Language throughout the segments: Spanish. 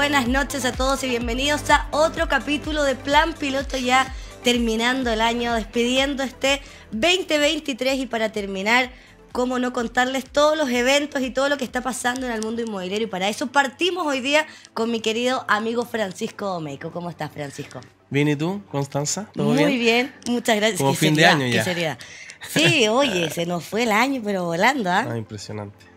buenas noches a todos y bienvenidos a otro capítulo de Plan Piloto ya terminando el año, despidiendo este 2023 y para terminar, cómo no contarles todos los eventos y todo lo que está pasando en el mundo inmobiliario y para eso partimos hoy día con mi querido amigo Francisco Domeico. ¿Cómo estás, Francisco? Bien, ¿y tú, Constanza? Muy bien? muchas gracias. Como fin de año ya. Sí, oye, se nos fue el año, pero volando, Ah, ah impresionante.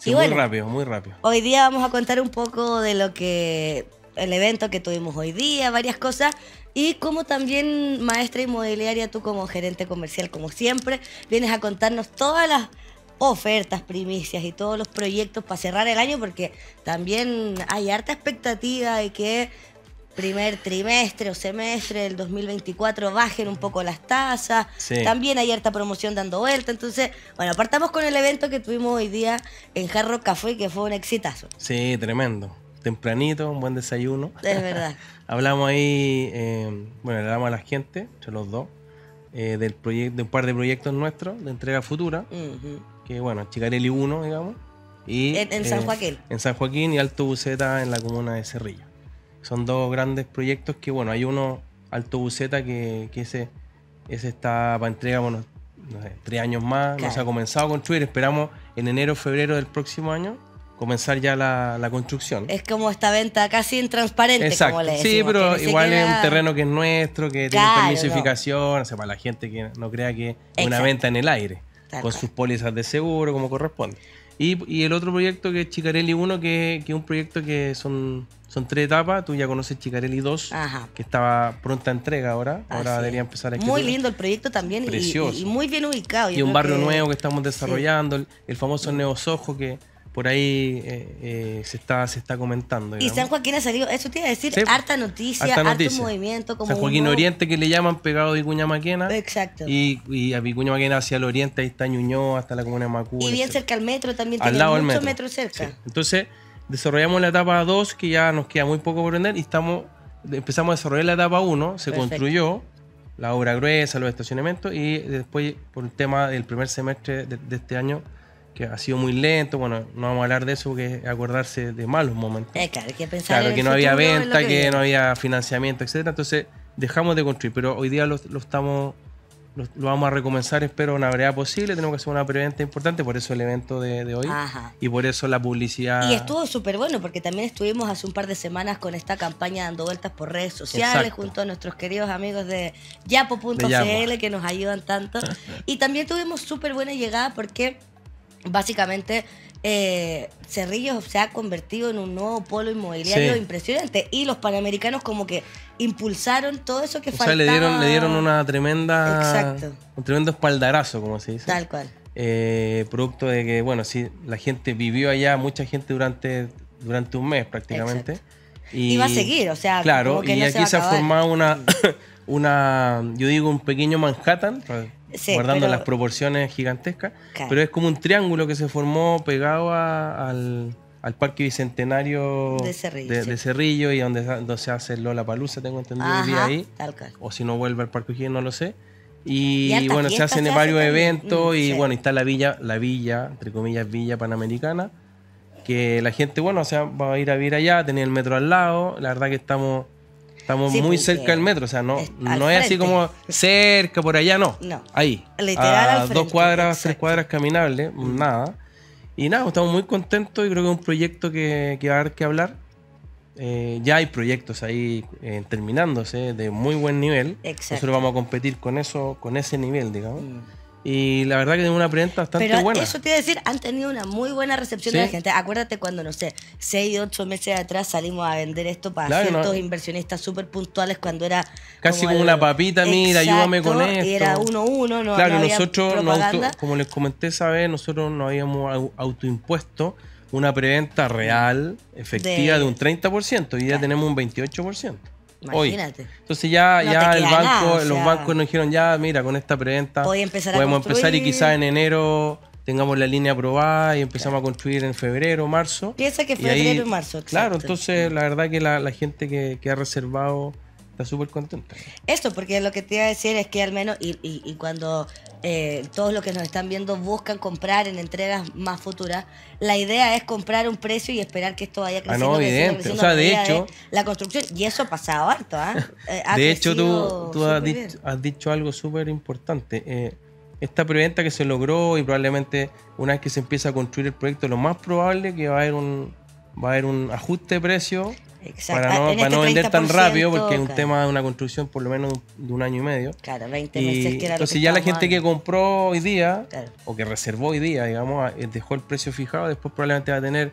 Sí, muy rápido, muy rápido. Hoy día vamos a contar un poco de lo que el evento que tuvimos hoy día, varias cosas. Y como también maestra inmobiliaria, tú como gerente comercial, como siempre, vienes a contarnos todas las ofertas, primicias y todos los proyectos para cerrar el año, porque también hay harta expectativa de que primer trimestre o semestre del 2024 bajen un poco las tasas. También hay harta promoción dando vuelta. Entonces, bueno, partamos con el evento que tuvimos hoy día en Jarro Café, que fue un exitazo. Sí, tremendo. Tempranito, un buen desayuno. Es verdad. hablamos ahí, eh, bueno, damos a la gente, entre los dos, eh, del proyecto de un par de proyectos nuestros de entrega futura. Que bueno, Chicarelli 1, digamos. Y, en, San eh, Joaquín. En San Joaquín y Alto Buceta en la comuna de Cerrillo. Son dos grandes proyectos que, bueno, hay uno, Alto Buceta, que, que ese, está para entrega, bueno, no sé, tres años más, no se ha comenzado a construir, esperamos en enero, febrero del próximo año comenzar ya la, construcción. Es como esta venta casi intransparente, como le decimos, Sí, pero igual es un terreno que es nuestro, que tiene permisificación, o sea, para la gente que no crea que es una venta en el aire, con sus pólizas de seguro como corresponde. Y, el otro proyecto que es Chicarelli 1, que, es un proyecto que son, son tres etapas. Tú ya conoces Chicarelli 2, que estaba pronta entrega ahora. Ah, ahora debería empezar a explicar. Muy lindo el proyecto también. Precioso. Y, muy bien ubicado. y un barrio nuevo que estamos desarrollando. El, famoso mm. Neo ojos que por ahí eh, eh, se está se está comentando. Y San Joaquín ha salido, eso tiene que decir, harta noticia, harto movimiento. Como San Joaquín Oriente que le llaman pegado de Vicuña Maquena. Exacto. Y, a Vicuña Maquena hacia el oriente, ahí está Ñuñoa, hasta la comuna de Macu Y bien cerca al metro también, al lado del metro. cerca. Entonces, desarrollamos la etapa 2, que ya nos queda muy poco por vender, y estamos empezamos a desarrollar la etapa 1, se construyó la obra gruesa, los estacionamientos, y después, por el tema del primer semestre de este año, ha sido muy lento. Bueno, no vamos a hablar de eso porque acordarse de malos momentos. Eh, claro, que pensar claro, que no había venta, que, no había financiamiento, etcétera. Entonces dejamos de construir, pero hoy día lo, estamos lo, vamos a recomenzar, espero, una brevedad posible. Tenemos que hacer una preventa importante, por eso el evento de, hoy. Y por eso la publicidad. Y estuvo súper bueno, porque también estuvimos hace un par de semanas con esta campaña dando vueltas por redes sociales, junto a nuestros queridos amigos de yapo.cl que nos ayudan tanto. y también tuvimos súper buena llegada porque básicamente eh, Cerrillos se ha convertido en un nuevo polo inmobiliario impresionante y los panamericanos como que impulsaron todo eso que o Sea, le dieron, le dieron una tremenda, Exacto. un tremendo espaldarazo, como se dice. Tal cual. Eh, producto de que, bueno, sí, la gente vivió allá, mucha gente durante, durante un mes prácticamente. Y, va a seguir, o sea, claro. Como que y aquí se, ha formado una, una, yo digo, un pequeño Manhattan guardando las proporciones gigantescas, pero es como un triángulo que se formó pegado al, Parque Bicentenario de Cerrillo, y donde, se hace Lola Palusa, tengo entendido ahí, o si no vuelve al Parque no lo sé. Y, bueno, se hacen varios eventos mm, y bueno, está la villa, la villa, entre comillas, villa panamericana, que la gente, bueno, o va a ir a vivir allá, tenía el metro al lado, la verdad que estamos Estamos muy pues, cerca del eh, metro, o sea, no, no es así como cerca, por allá, no. Ahí. A dos cuadras, tres cuadras caminables, mm. nada. Y nada, pues, estamos muy contentos y creo que es un proyecto que, va a haber que hablar. Eh, ya hay proyectos ahí eh, terminándose de muy buen nivel. Nosotros vamos a competir con eso, con ese nivel, digamos. Mm. Y la verdad que tengo una preventa bastante Pero buena. Eso te decir, han tenido una muy buena recepción de la gente. Acuérdate cuando, no sé, 6, ocho meses atrás salimos a vender esto para ciertos inversionistas súper puntuales cuando era. Casi como, una papita, mira, ayúdame con esto. Y era uno uno, no, Claro, nosotros, como les comenté esa vez, nosotros nos habíamos autoimpuesto una preventa real, efectiva, de, un 30%, y ya tenemos un 28%. Imagínate. Entonces ya, ya el banco, los bancos nos dijeron, ya, mira, con esta preventa podemos empezar y quizás en enero tengamos la línea aprobada y empezamos a construir en febrero, marzo. Piensa que febrero y, marzo. Claro, entonces la verdad que la, gente que, ha reservado está súper contenta. Esto, porque lo que te iba a decir es que al menos, y cuando eh, todos los que nos están viendo buscan comprar en entregas más futuras. La idea es comprar un precio y esperar que esto vaya creciendo. Ah, no, o sea, de hecho. la construcción, y eso ha pasado harto. ¿ah? Eh, de hecho, tú, has, dicho, algo súper importante. Eh, esta preventa que se logró y probablemente una vez que se empieza a construir el proyecto, lo más probable que va a haber un, va a haber un ajuste de precio. Para ah, este no, vender tan rápido, porque es un tema de una construcción por lo menos de un año y medio. Claro, 20 meses que era Entonces lo ya la gente que compró hoy día, o que reservó hoy día, digamos, eh, dejó el precio fijado, después probablemente va a tener,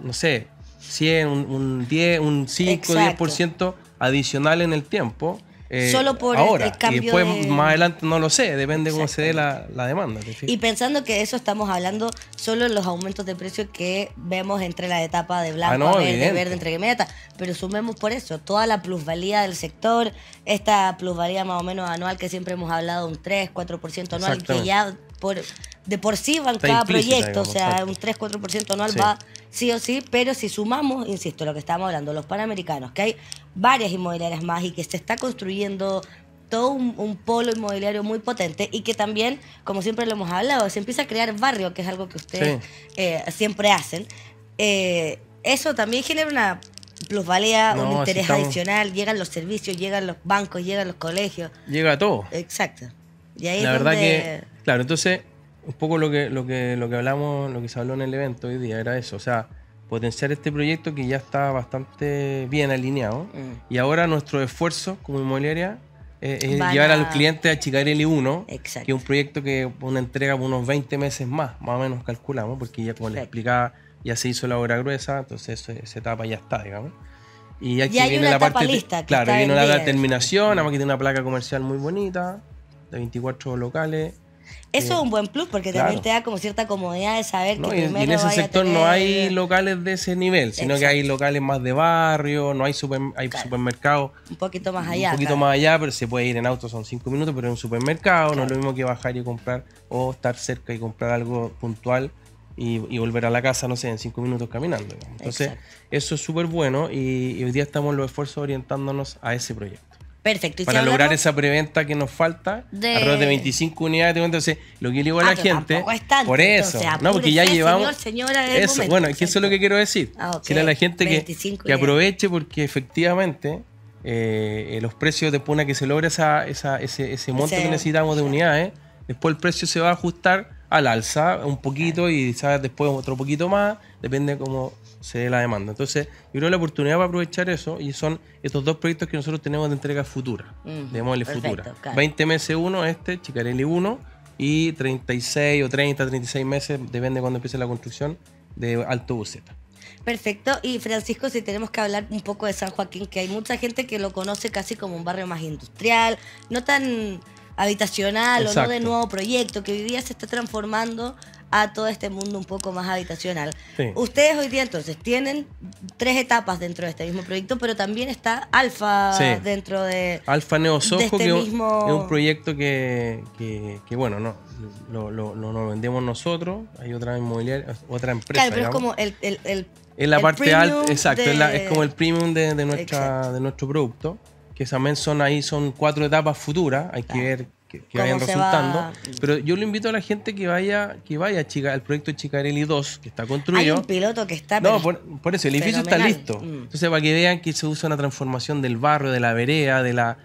no sé, 100, un, un 10, un 5, Exacto. 10% adicional en el tiempo. Eh, solo por el cambio. Y pues, después, más adelante, no lo sé, depende cómo se dé la, demanda. Y pensando que eso estamos hablando solo en los aumentos de precio que vemos entre la etapa de blanco, a ah, verde, verde, entre que meta. Pero sumemos por eso, toda la plusvalía del sector, esta plusvalía más o menos anual que siempre hemos hablado, un 3, 4% anual, que ya por, de por sí van cada proyecto, o sea, un 3, 4% anual va sí o sí, pero si sumamos, insisto, lo que estábamos hablando, los panamericanos, que hay varias inmobiliarias más y que se está construyendo todo un, polo inmobiliario muy potente y que también, como siempre lo hemos hablado, se empieza a crear barrio, que es algo que ustedes eh, siempre hacen. Eh, eso también genera una plusvalía, un interés adicional, llegan los servicios, llegan los bancos, llegan los colegios. Llega a todo. Exacto. Y ahí La verdad que, claro, entonces un poco lo que, lo que, lo que hablamos, lo que se habló en el evento hoy día era eso, o sea, potenciar este proyecto que ya está bastante bien alineado mm. y ahora nuestro esfuerzo como inmobiliaria eh, es, llevar a... a... los a Chicarelli 1, que es un proyecto que una entrega por unos 20 meses más, más o menos calculamos, porque ya como les explicaba, ya se hizo la obra gruesa, entonces esa etapa ya está, digamos. Y aquí viene la parte. Lista, claro, viene la terminación, además que tiene una placa comercial muy bonita, de 24 locales eso es un buen plus porque también te da como cierta comodidad de saber que y en ese sector no hay locales de ese nivel, sino que hay locales más de barrio, no hay, hay supermercados. Un poquito más allá. Un poquito más allá, pero se puede ir en auto, son cinco minutos, pero en un supermercado no es lo mismo que bajar y comprar o estar cerca y comprar algo puntual. Y, volver a la casa, no sé, en cinco minutos caminando. Entonces, eso es súper bueno y, y, hoy día estamos los esfuerzos orientándonos a ese proyecto para lograr esa preventa que nos falta, de... de 25 unidades. Entonces, lo que le digo a ah, la gente, por eso, no, porque ya llevamos... eso, bueno, es eso es lo que quiero decir. Ah, la gente que, aproveche porque efectivamente eh, los precios, después una que se logra esa, ese, ese monto que necesitamos de unidades, después el precio se va a ajustar al alza un poquito y después otro poquito más, depende como se dé la demanda. Entonces, yo creo la oportunidad para aprovechar eso y son estos dos proyectos que nosotros tenemos de entrega futura, de modelo futura. 20 meses uno, este, Chicarelli 1, y 36 o 30, 36 meses, depende de cuando empiece la construcción, de Alto Buceta. Perfecto. Y Francisco, si tenemos que hablar un poco de San Joaquín, que hay mucha gente que lo conoce casi como un barrio más industrial, no tan habitacional o no de nuevo proyecto, que hoy día se está transformando a todo este mundo un poco más habitacional. Ustedes hoy día entonces tienen tres etapas dentro de este mismo proyecto, pero también está Alfa dentro de... Alfa Neo este que es un proyecto que, bueno, no, lo, lo, vendemos nosotros, hay otra inmobiliaria, otra empresa. Claro, pero es como el, el, el es la parte alta, exacto, es, como el premium de, nuestra, de nuestro producto, que también son ahí, son cuatro etapas futuras, hay que ver que, vayan resultando. Pero yo le invito a la gente que vaya, que vaya chica, al proyecto Chicarelli 2, que está construido. Hay un piloto que está. No, por, eso, el edificio está listo. Mm. Entonces, para que vean que se usa una transformación del barrio, de la vereda, de la.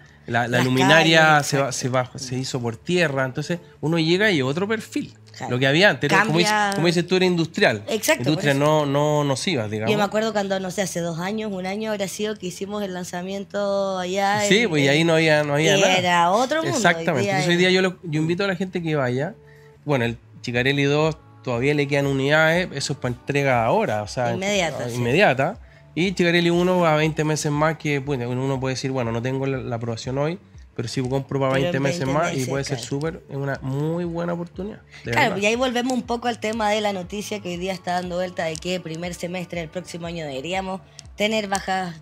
luminaria se, se, va, se hizo por tierra, entonces uno llega y otro perfil. Lo que había antes, como, dices, tú, era industrial. Exacto. Industria no, no nocivas, digamos. Yo me acuerdo cuando, no sé, hace dos años, un año habrá sido que hicimos el lanzamiento allá. Sí, pues ahí no había, no había Era otro mundo. Exactamente. Entonces, hoy día yo, invito a la gente que vaya. Bueno, el Chicarelli 2 todavía le quedan unidades, eso es para entrega ahora, o sea, inmediata. Ah, inmediata. Y Chicarelli 1 a 20 meses más que, uno puede decir, bueno, no tengo la aprobación hoy pero si compro para 20, meses más y puede ser súper, es una muy buena oportunidad. Claro, y ahí volvemos un poco al tema de la noticia que hoy día está dando vuelta de que primer semestre del próximo año deberíamos tener bajas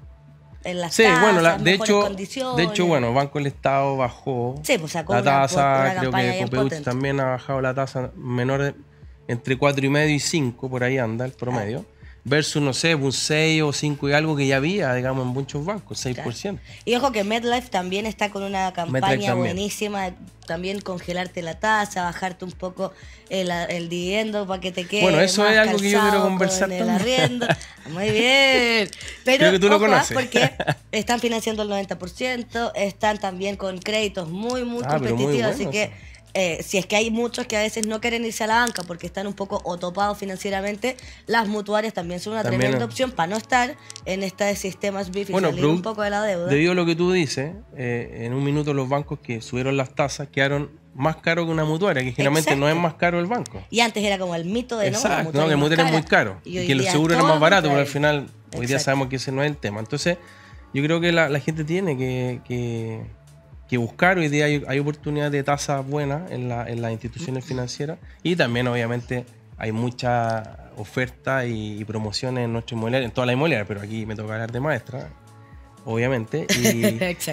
en las sí, bueno, de hecho, de hecho, bueno, Banco del Estado bajó pues la tasa, creo que también ha bajado la tasa menor entre 4,5 y medio y 5, por ahí anda el promedio versus, no sé, un 6 o 5 y algo que ya había, digamos, en muchos bancos, 6%. Y ojo que MedLife también está con una campaña buenísima, también congelarte la tasa, bajarte un poco el, el dividendo para que te quede. Bueno, eso es algo que yo quiero conversar con Muy bien. Pero Creo tú lo ¿ah? conoces. porque están financiando el 90%, están también con créditos muy, muy ah, competitivos, así que eh, si es que hay muchos que a veces no quieren irse a la banca porque están un poco otopados financieramente, las mutuarias también son una tremenda opción para no estar en este sistema SBIF y salir un poco de la deuda. Debido a lo que tú dices, eh, en un minuto los bancos que subieron las tasas quedaron más caros que una mutuaria, que generalmente no es más caro el banco. Y antes era como el mito de no, la que el es muy caro y, que el seguro era más barato, pero al final hoy día sabemos que ese no es el tema. Entonces, yo creo que la, gente tiene que que buscar. Hoy día hay, oportunidades de tasas buenas en, las instituciones financieras y también obviamente hay mucha oferta y, promociones en nuestra inmobiliaria, en toda la inmobiliaria, pero aquí me toca hablar de maestra, obviamente.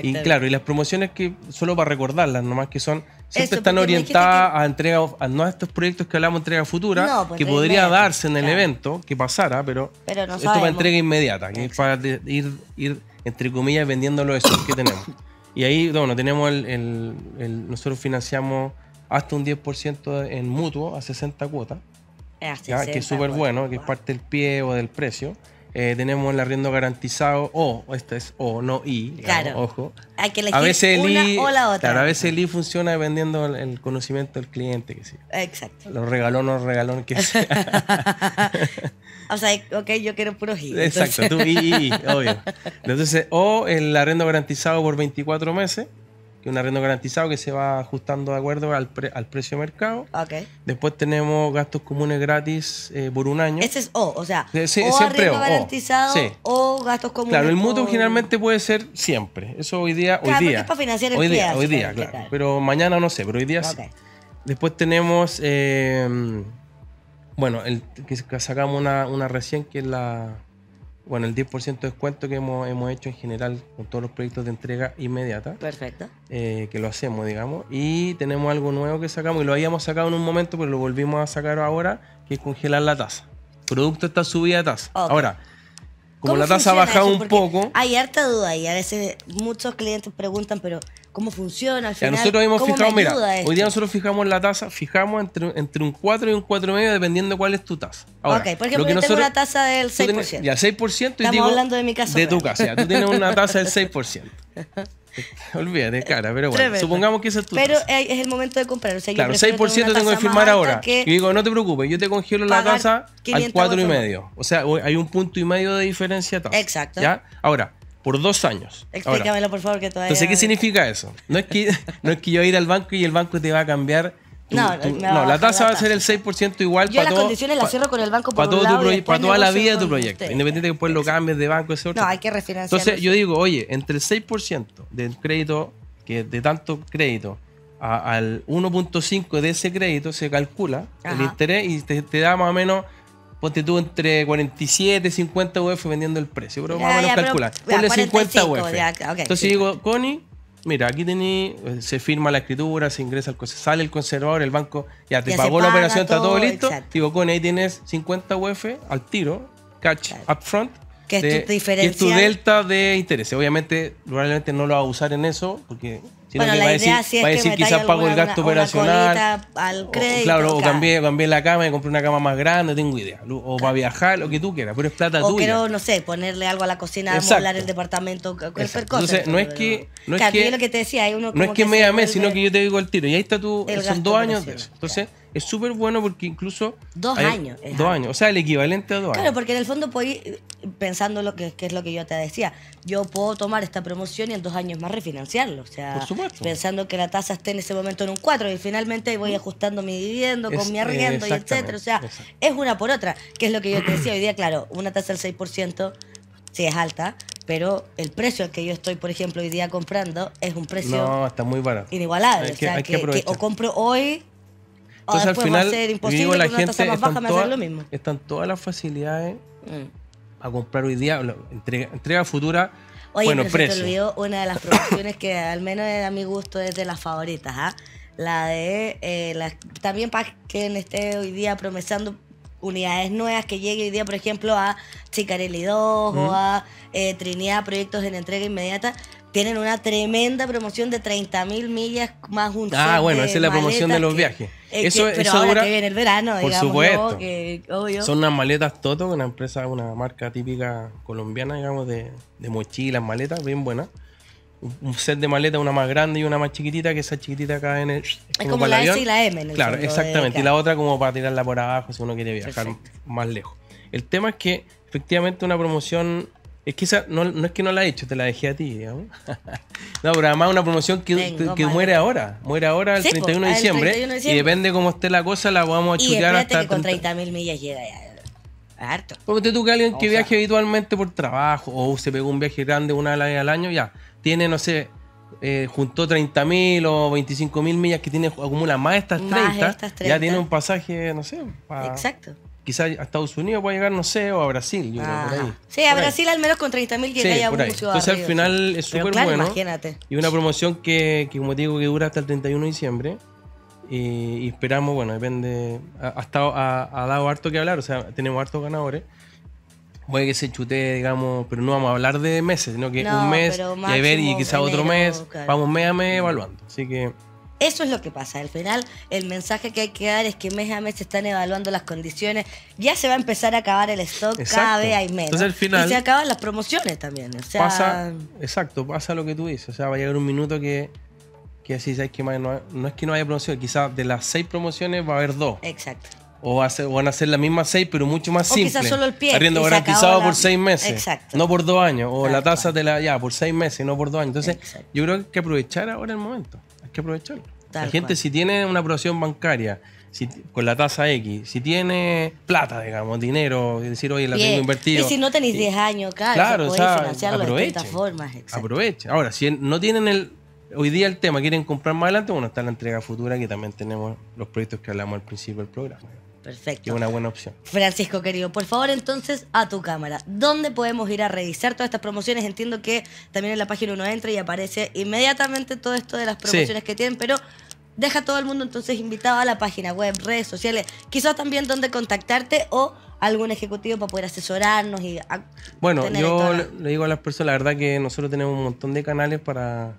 Y, claro, y las promociones que, solo para recordarlas, nomás que son, siempre están orientadas a entrega, no a estos proyectos que hablamos, entrega futura, pues, que podría darse en el evento, que pasara, pero, esto es para entrega inmediata, que para ir, ir, entre comillas, vendiendo los que tenemos. Y ahí, bueno, tenemos el, nosotros financiamos hasta un 10% en mutuo a 60 cuotas, ah, que es súper bueno, que es parte del pie o del precio. Eh, tenemos el arriendo garantizado o, este es o, no y, ojo. a veces I, o la otra. Claro, a veces el I funciona dependiendo el, conocimiento del cliente. Que Exacto. Los regalón o regalón que sea. O sea, ok, yo quiero puro I. Exacto, tú I, obvio. Entonces, o el arrendo garantizado por 24 meses, que es un arrendo garantizado que se va ajustando de acuerdo al, al precio de mercado. Ok. Después tenemos gastos comunes gratis eh, por un año. Ese es O, o sea, o siempre arriendo o, garantizado o gastos comunes. Claro, el mutuo generalmente puede ser siempre. Eso hoy día, hoy día. Es para financiar el hoy día, hoy día, claro. Pero mañana no sé, pero hoy día okay. sí. Después tenemos eh, bueno, el, que sacamos una, una recién que es la bueno, el 10% de descuento que hemos, hecho en general con todos los proyectos de entrega inmediata. Perfecto. Eh, que lo hacemos, digamos. Y tenemos algo nuevo que sacamos y lo habíamos sacado en un momento, pero lo volvimos a sacar ahora, que es congelar la tasa. Producto está subida de tasa. Ahora, como la tasa ha bajado un poco. Hay harta duda y a veces muchos clientes preguntan, pero cómo funciona al final. Ya, nosotros hemos fijado, mira, hoy día nosotros fijamos la tasa, fijamos entre, entre un 4 y un 4,5 dependiendo de cuál es tu tasa. Ahora, ok, por ejemplo, yo nosotros, tengo una tasa del 6%. Y al 6% y Estamos hablando de mi casa. De tu casa, ya, tú tienes una tasa del 6%. Olvídate, cara, pero bueno, supongamos que esa es tu Pero es el momento de comprar. O sea, claro, 6% tengo que firmar ahora. Y digo, no te preocupes, yo te congelo la tasa al 4,5. O sea, hay un punto y medio de diferencia de tasa. Exacto. ¿ya? Ahora, por dos años. Explícamelo, por favor, que todavía. Entonces, ¿qué significa eso? No es que, no es que yo ir al banco y el banco te va a cambiar. no, no la tasa va a ser el 6% igual yo las condiciones las cierro con el banco para, todo tu para toda la vida de tu proyecto, independiente de que después lo cambies de banco, ese otro. No, hay que refinanciar. Entonces, yo digo, oye, entre el 6% del crédito, que de tanto crédito, al 1.5 de ese crédito se calcula el interés y te da más o menos Ponte tú entre 47 y 50 UF vendiendo el precio, pero vamos a calcular, calcular. Ponle 50 UF. Entonces digo, Connie, mira, aquí tení, eh, se firma la escritura, se ingresa al sale el conservador, el banco ya te pagó la operación, está todo listo. Digo, Connie, ahí tienes 50 UF al tiro, cash up upfront. Que es tu diferencia. Que es tu delta de interés. Obviamente, probablemente no lo va a usar en eso, porque bueno, la va decir, va que decir quizás pago el gasto operacional. al crédito, claro, o cambié, la cama y compré una cama más grande, tengo idea. O para viajar, lo que tú quieras, pero es plata o quiero, no sé, ponerle algo a la cocina, amoblar el departamento, cualquier cosa. Entonces, no es que. No es que, lo que te decía, uno no es que, me sino que yo te digo el tiro. Y ahí está tu. Son dos años. Entonces es súper bueno porque incluso... Dos años. Dos años, o sea, el equivalente a dos años. Claro, porque en el fondo pensando lo que, es lo que yo te decía. Yo puedo tomar esta promoción y en dos años más refinanciarlo. O sea, pensando que la tasa esté en ese momento en un 4 y finalmente voy mm. ajustando mi viviendo con mi arriendo y eh, etcétera. O sea, es una por otra, que es lo que yo te decía hoy día, claro, una tasa del 6% sí es alta, pero el precio al que yo estoy, por ejemplo, hoy día comprando es un precio no, está muy barato. inigualable. o sea, que, o compro hoy entonces, al pues final, digo, la gente están, lo mismo. están todas las facilidades mm. a comprar hoy día, entrega, entrega futura. Oye, bueno, se olvidó una de las promociones que al menos a mi gusto es de las favoritas, ¿ah? La de eh, también para quien esté hoy día promesando unidades nuevas que llegue hoy día, por ejemplo, a Chicarelli 2 o mm. a eh, Trinidad, proyectos en entrega inmediata tienen una tremenda promoción de 30.000 millas más un Ah, bueno, esa es la promoción de los viajes. eso, ahora que el verano, Por supuesto. Que, obvio. Son unas maletas Toto, una empresa, una marca típica colombiana, digamos, de, mochilas, maletas, bien buenas. Un set de maletas, una más grande y una más chiquitita, que esa chiquitita acá en el. Es como, la S y la M. claro, exactamente. Y la otra como para tirarla por abajo si uno quiere viajar más lejos. El tema es que efectivamente una promoción es que esa no, no, es que no la he hecho, te la dejé a ti, digamos. no, pero además una promoción que, que muere ahora. Muere ahora el, 31, de diciembre, Y depende cómo esté la cosa, la vamos a chutear hasta. Que con 30.000 millas llega ya. Harto. Porque tú que alguien que viaje habitualmente por trabajo o se pegó un viaje grande una vez al año, ya. Tiene, no sé, eh, juntó 30.000 o 25.000 millas que tiene, acumula más estas 30, más estas 30, ya tiene un pasaje, no sé. Para... Exacto quizás a Estados Unidos pueda llegar, no sé, o a Brasil. Yo por ah. ahí. Sí, a Brasil al menos con 30.000 llega sí, por ahí. Entonces al final es súper bueno. Imagínate. Y una promoción que, como te digo, que dura hasta el 31 de diciembre. Y, esperamos, bueno, depende. Ha, dado harto que hablar, o sea, tenemos hartos ganadores. Puede que se chute digamos, pero no vamos a hablar de meses, sino que un mes, y ver, y quizás otro mes, vamos mes a mes mm. evaluando. Así que eso es lo que pasa. Al final, el mensaje que hay que dar es que mes a mes se están evaluando las condiciones. Ya se va a empezar a acabar el stock, cada vez hay menos. Entonces, al final, y se acaban las promociones también. O sea, pasa, exacto, pasa lo que tú dices. O sea, va a llegar un minuto que, que así sabes que no, es que no haya promociones, quizás de las seis promociones va a haber dos. Exacto. O, van a ser las mismas seis, pero mucho más o Quizás solo el pie. Arriendo garantizado por seis meses. Exacto. No por dos años. O la tasa de la. Ya, por seis meses, no por dos años. Entonces, yo creo que hay que aprovechar ahora el momento que aprovechar la gente si tiene una aprobación bancaria si, con la tasa X, si tiene plata, digamos, dinero, es decir, oye, la tengo invertido. Y si no tenéis 10 años, claro, claro financiarlo Ahora, si no tienen el hoy día el tema, quieren comprar más adelante, bueno, está la entrega futura que también tenemos los proyectos que hablamos al principio del programa. Perfecto. es una buena opción. Francisco, querido, por favor, entonces, a tu cámara. ¿Dónde podemos ir a revisar todas estas promociones? Entiendo que también en la página uno entra y aparece inmediatamente todo esto de las promociones que tienen, pero deja a todo el mundo entonces invitado a la página web, redes sociales, quizás también dónde contactarte o algún ejecutivo para poder asesorarnos y bueno yo le digo a las personas la verdad que nosotros tenemos un montón de canales para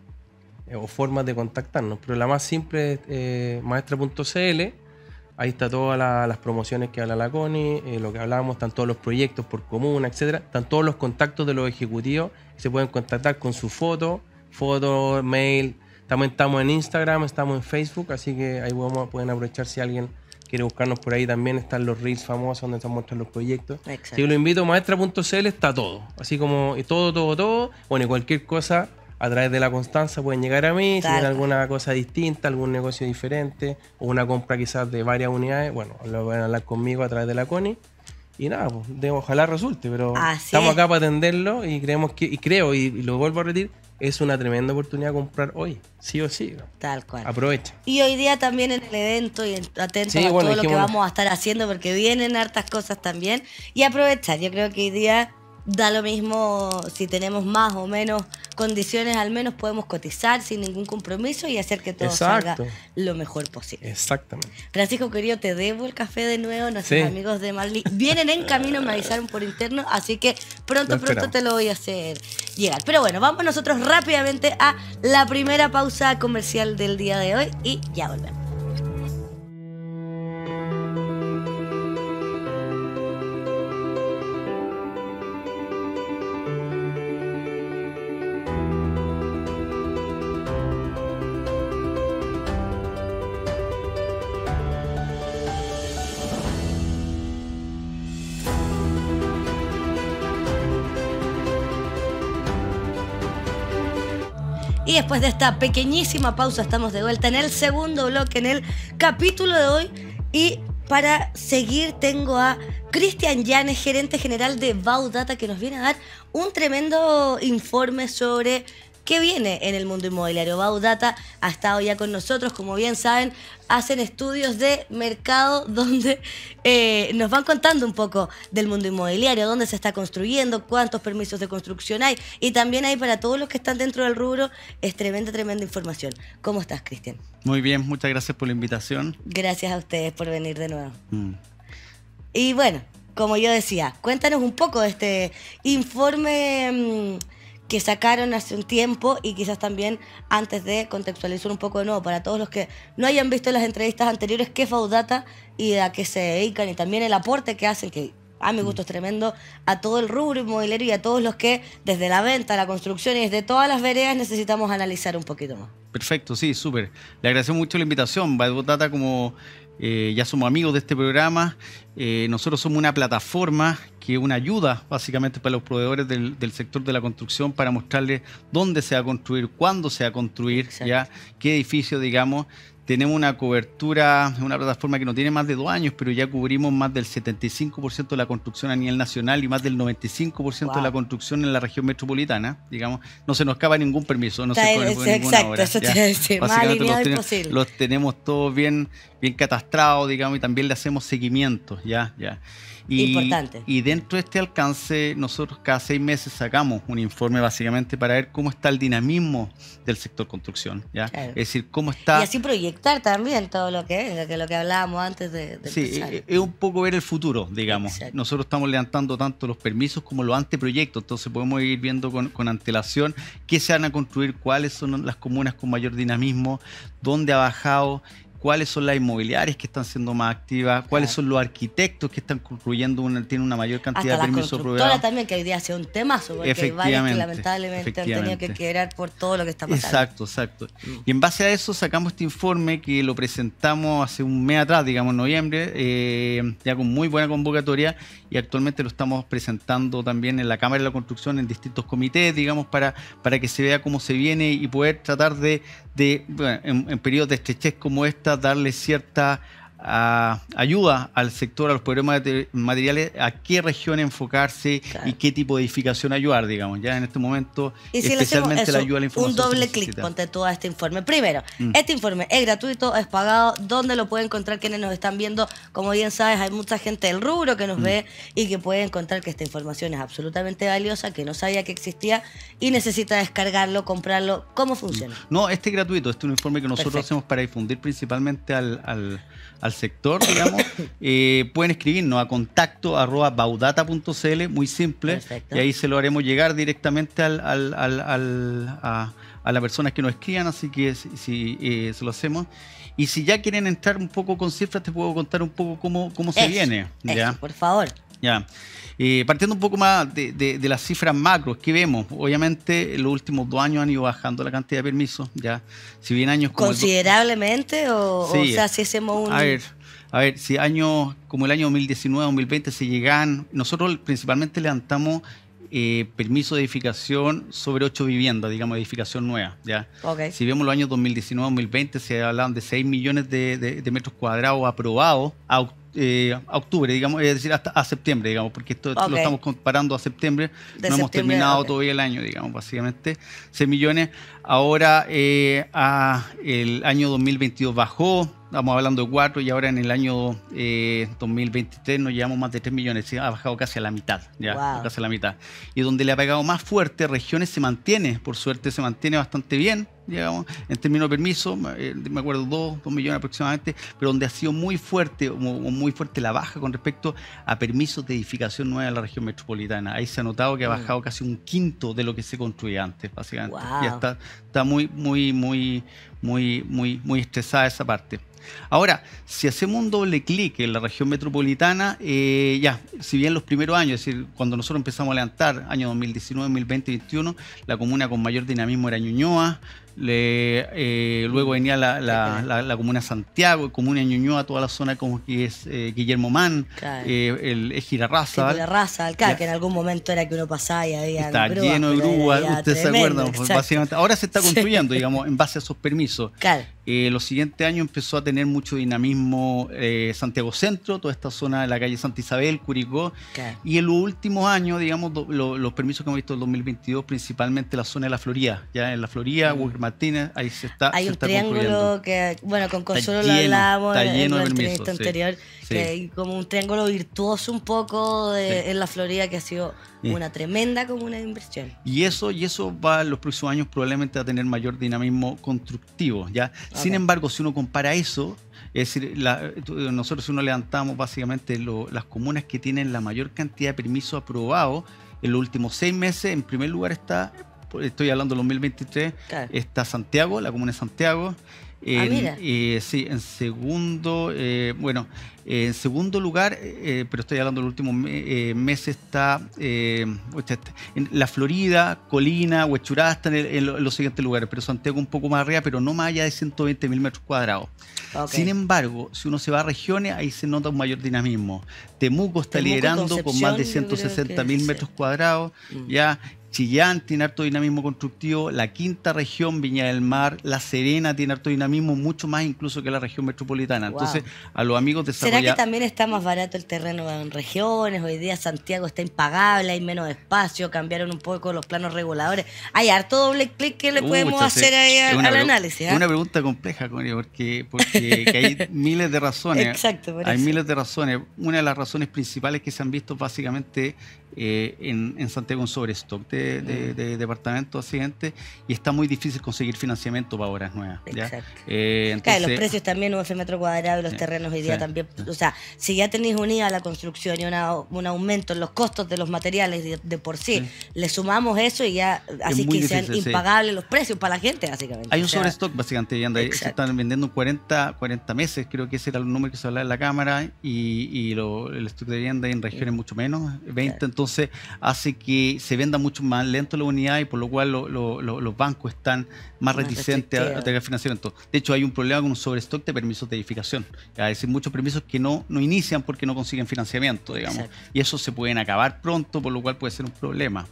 eh, o formas de contactarnos pero la más simple es eh, maestra.cl Ahí está todas las promociones que habla la CONI, eh, lo que hablábamos, están todos los proyectos por comuna, etcétera, están todos los contactos de los ejecutivos, se pueden contactar con su foto, foto, mail, también estamos en Instagram, estamos en Facebook, así que ahí pueden aprovechar si alguien quiere buscarnos por ahí también, están los reels famosos donde están muestran los proyectos. Exacto. Si lo invito, maestra.cl está todo, así como todo, todo, todo, bueno, cualquier cosa a través de la Constanza pueden llegar a mí, si tienen alguna cosa distinta, algún negocio diferente, o una compra quizás de varias unidades, bueno, lo pueden hablar conmigo a través de la CONI. Y nada, pues, ojalá resulte, pero estamos acá para atenderlo y creemos que, creo, y, lo vuelvo a repetir, es una tremenda oportunidad comprar hoy, sí o sí. Tal cual. Aprovecha. Y hoy día también en el evento y atentos a todo lo que vamos a estar haciendo porque vienen hartas cosas también. Y aprovecha, yo creo que hoy día da lo mismo si tenemos más o menos condiciones, al menos podemos cotizar sin ningún compromiso y hacer que todo salga lo mejor posible. Exactamente. Francisco, querido, te debo el café de nuevo. Nuestros amigos de Marley vienen en camino, me avisaron por interno, así que pronto, pronto te lo voy a hacer llegar. Pero bueno, vamos nosotros rápidamente a la primera pausa comercial del día de hoy y ya volvemos. Y después de esta pequeñísima pausa estamos de vuelta en el segundo bloque, en el capítulo de hoy. Y para seguir tengo a Cristian Llanes, gerente general de Baudata, que nos viene a dar un tremendo informe sobre ¿Qué viene en el mundo inmobiliario? Baudata ha estado ya con nosotros, como bien saben, hacen estudios de mercado donde eh, nos van contando un poco del mundo inmobiliario, dónde se está construyendo, cuántos permisos de construcción hay y también hay para todos los que están dentro del rubro, es tremenda, tremenda información. ¿Cómo estás, Cristian? Muy bien, muchas gracias por la invitación. Gracias a ustedes por venir de nuevo. Mm. Y bueno, como yo decía, cuéntanos un poco de este informe... Mm, que sacaron hace un tiempo y quizás también antes de contextualizar un poco de nuevo para todos los que no hayan visto las entrevistas anteriores, qué Faudata y a qué se dedican y también el aporte que hacen, que a mi gusto es tremendo, a todo el rubro inmobiliario y a todos los que desde la venta, la construcción y desde todas las veredas necesitamos analizar un poquito más. Perfecto, sí, súper. Le agradezco mucho la invitación. Faudata como eh, ya somos amigos de este programa. Eh, nosotros somos una plataforma que es una ayuda básicamente para los proveedores del, sector de la construcción para mostrarles dónde se va a construir, cuándo se va a construir, ya qué edificio, digamos. Tenemos una cobertura, una plataforma que no tiene más de dos años, pero ya cubrimos más del 75% de la construcción a nivel nacional y más del 95% de la construcción en la región metropolitana. Digamos, no se nos acaba ningún permiso, no se ninguna exacto, Eso los tenemos todos bien, bien catastrados, digamos, y también le hacemos seguimiento, ya, ya. Y, Importante. Y dentro de este alcance, nosotros cada seis meses sacamos un informe básicamente para ver cómo está el dinamismo del sector construcción. Es decir, cómo está... Y así proyectar también todo lo que lo que hablábamos antes de... sí, e, es un poco ver el futuro, digamos. Nosotros estamos levantando tanto los permisos como los anteproyectos, entonces podemos ir viendo con, con antelación qué se van a construir, cuáles son las comunas con mayor dinamismo, dónde ha bajado cuáles son las inmobiliarias que están siendo más activas, cuáles son los arquitectos que están construyendo, una, tienen una mayor cantidad de permisos proveedores. también, que hoy día ha sido un temazo, porque hay que lamentablemente han tenido que quedar por todo lo que está pasando. Exacto, exacto. Mm. Y en base a eso sacamos este informe que lo presentamos hace un mes atrás, digamos en noviembre, eh, ya con muy buena convocatoria, y actualmente lo estamos presentando también en la Cámara de la Construcción, en distintos comités, digamos, para, para que se vea cómo se viene y poder tratar de, de en, en periodos de estrechez como esta, darle cierta ayuda al sector, a los programas materiales, a qué región enfocarse y qué tipo de edificación ayudar, digamos, ya en este momento, especialmente la ayuda a la información. Un doble clic ponte todo este informe. Primero, mm. este informe es gratuito, es pagado, ¿dónde lo puede encontrar quienes nos están viendo? Como bien sabes, hay mucha gente del rubro que nos mm. ve y que puede encontrar que esta información es absolutamente valiosa, que no sabía que existía y necesita descargarlo, comprarlo. ¿Cómo funciona? Mm. No, este es gratuito, este es un informe que nosotros hacemos para difundir principalmente al sector, digamos, eh, pueden escribirnos a contacto arroba baudata.cl, muy simple, y ahí se lo haremos llegar directamente a, a las personas que nos escriban, así que si, si eh, se lo hacemos. Y si ya quieren entrar un poco con cifras, te puedo contar un poco cómo, cómo se viene. ¿ya? por favor. Ya. Eh, partiendo un poco más de, las cifras macro, ¿qué vemos, obviamente en los últimos dos años han ido bajando la cantidad de permisos, ya, si bien años ¿Considerablemente o, o si hacemos un... A ver, a ver, si años como el año 2019, 2020 se llegan, nosotros principalmente levantamos eh, permiso de edificación sobre ocho viviendas, digamos, edificación nueva. ¿ya? Si vemos los años 2019-2020, se hablaban de 6 millones de, de metros cuadrados aprobados, eh, octubre, digamos, es decir, hasta septiembre, digamos, porque esto, lo estamos comparando a septiembre, no hemos terminado todavía el año, digamos, básicamente, 6 millones. Ahora, eh, a el año 2022 bajó, Estamos hablando de cuatro y ahora en el año 2023 eh, nos llevamos más de tres millones. Ha bajado casi a la mitad, casi a la mitad. Y donde le ha pegado más fuerte, regiones se mantiene, por suerte se mantiene bastante bien, digamos, en términos de permiso, eh, me acuerdo, dos dos millones aproximadamente, pero donde ha sido muy fuerte, muy fuerte la baja con respecto a permisos de edificación nueva en la región metropolitana. Ahí se ha notado que ha mm. bajado casi un quinto de lo que se construía antes, básicamente. Ya está, está muy, muy, muy, muy, muy, muy estresada esa parte. Ahora, si hacemos un doble clic en la región metropolitana, eh, ya, si bien los primeros años, es decir, cuando nosotros empezamos a levantar, año 2019, 2020, 2021, la comuna con mayor dinamismo era Ñuñoa, le, eh, luego venía la, la, la, la, comuna Santiago, comuna Ñuñoa, toda la zona como que es eh, Guillermo Mann, es eh, el, el Girarraza. que en algún momento era que uno pasaba y había. Está lleno de grúas, ustedes se acuerdan. Básicamente, ahora se está construyendo, digamos, en base a esos permisos. Claro. Eh, los siguientes años empezó a tener mucho dinamismo Santiago Centro, toda esta zona de la calle Santa Isabel, Curicó. Y en los últimos años, digamos, los permisos que hemos visto en 2022, principalmente la zona de la Florida, ya en la Florida, mm. Martínez, ahí se está. Hay un triángulo que, bueno, con Consuelo lo hablábamos en, el anterior, que como un triángulo virtuoso un poco en la Florida que ha sido una tremenda comuna de inversión. Y eso, y eso va en los próximos años probablemente a tener mayor dinamismo constructivo. ¿ya? Sin embargo, si uno compara eso, es decir, nosotros si uno levantamos básicamente las comunas que tienen la mayor cantidad de permisos aprobados, en los últimos seis meses, en primer lugar está pues, estoy hablando de 2023, 1.023, está Santiago, la comuna de Santiago. Ah, eh, sí, en segundo, eh, bueno, eh, en segundo lugar, pero estoy hablando del último mes, está en la Florida, Colina, Huachurada en, en, los siguientes lugares, pero Santiago un poco más arriba, pero no más allá de 120 mil metros cuadrados. Sin embargo, si uno se va a regiones, ahí se nota un mayor dinamismo. Temuco está liderando con más de 160 mil metros cuadrados, mm. ya Chillán tiene harto dinamismo constructivo, la quinta región, Viña del Mar, La Serena tiene harto dinamismo, mucho más incluso que la región metropolitana. Entonces, a los amigos de ¿Será que también está más barato el terreno en regiones? Hoy día Santiago está impagable, hay menos espacio, cambiaron un poco los planos reguladores. Hay harto doble clic que le podemos hacer ahí al, análisis. Es ¿eh? una pregunta compleja, porque, hay miles de razones. Exacto, por Hay miles de razones. Una de las razones principales que se han visto básicamente eh, en, en Santiago, un sobrestock Mm. de, Departamento y está muy difícil conseguir financiamiento para obras nuevas. Eh, los precios también, un metro cuadrado los terrenos hoy día también. O sea, si ya tenéis unida la construcción y un aumento en los costos de los materiales de, por sí, le sumamos eso y ya, así que sean impagables los precios para la gente, básicamente. Hay un sobre sea, sobrestock, básicamente, Se están vendiendo 40, 40 meses, creo que ese era el número que se hablaba en la Cámara, y, lo, el stock de vivienda en regiones mucho menos, 20, entonces hace que se venda mucho más más lento la unidad y por lo cual los bancos están más, reticentes a, tener financiamiento. De hecho, hay un problema con un sobrestock de permisos de edificación. Es decir, muchos permisos que no, no inician porque no consiguen financiamiento, digamos. Y eso se pueden acabar pronto, por lo cual puede ser un problema.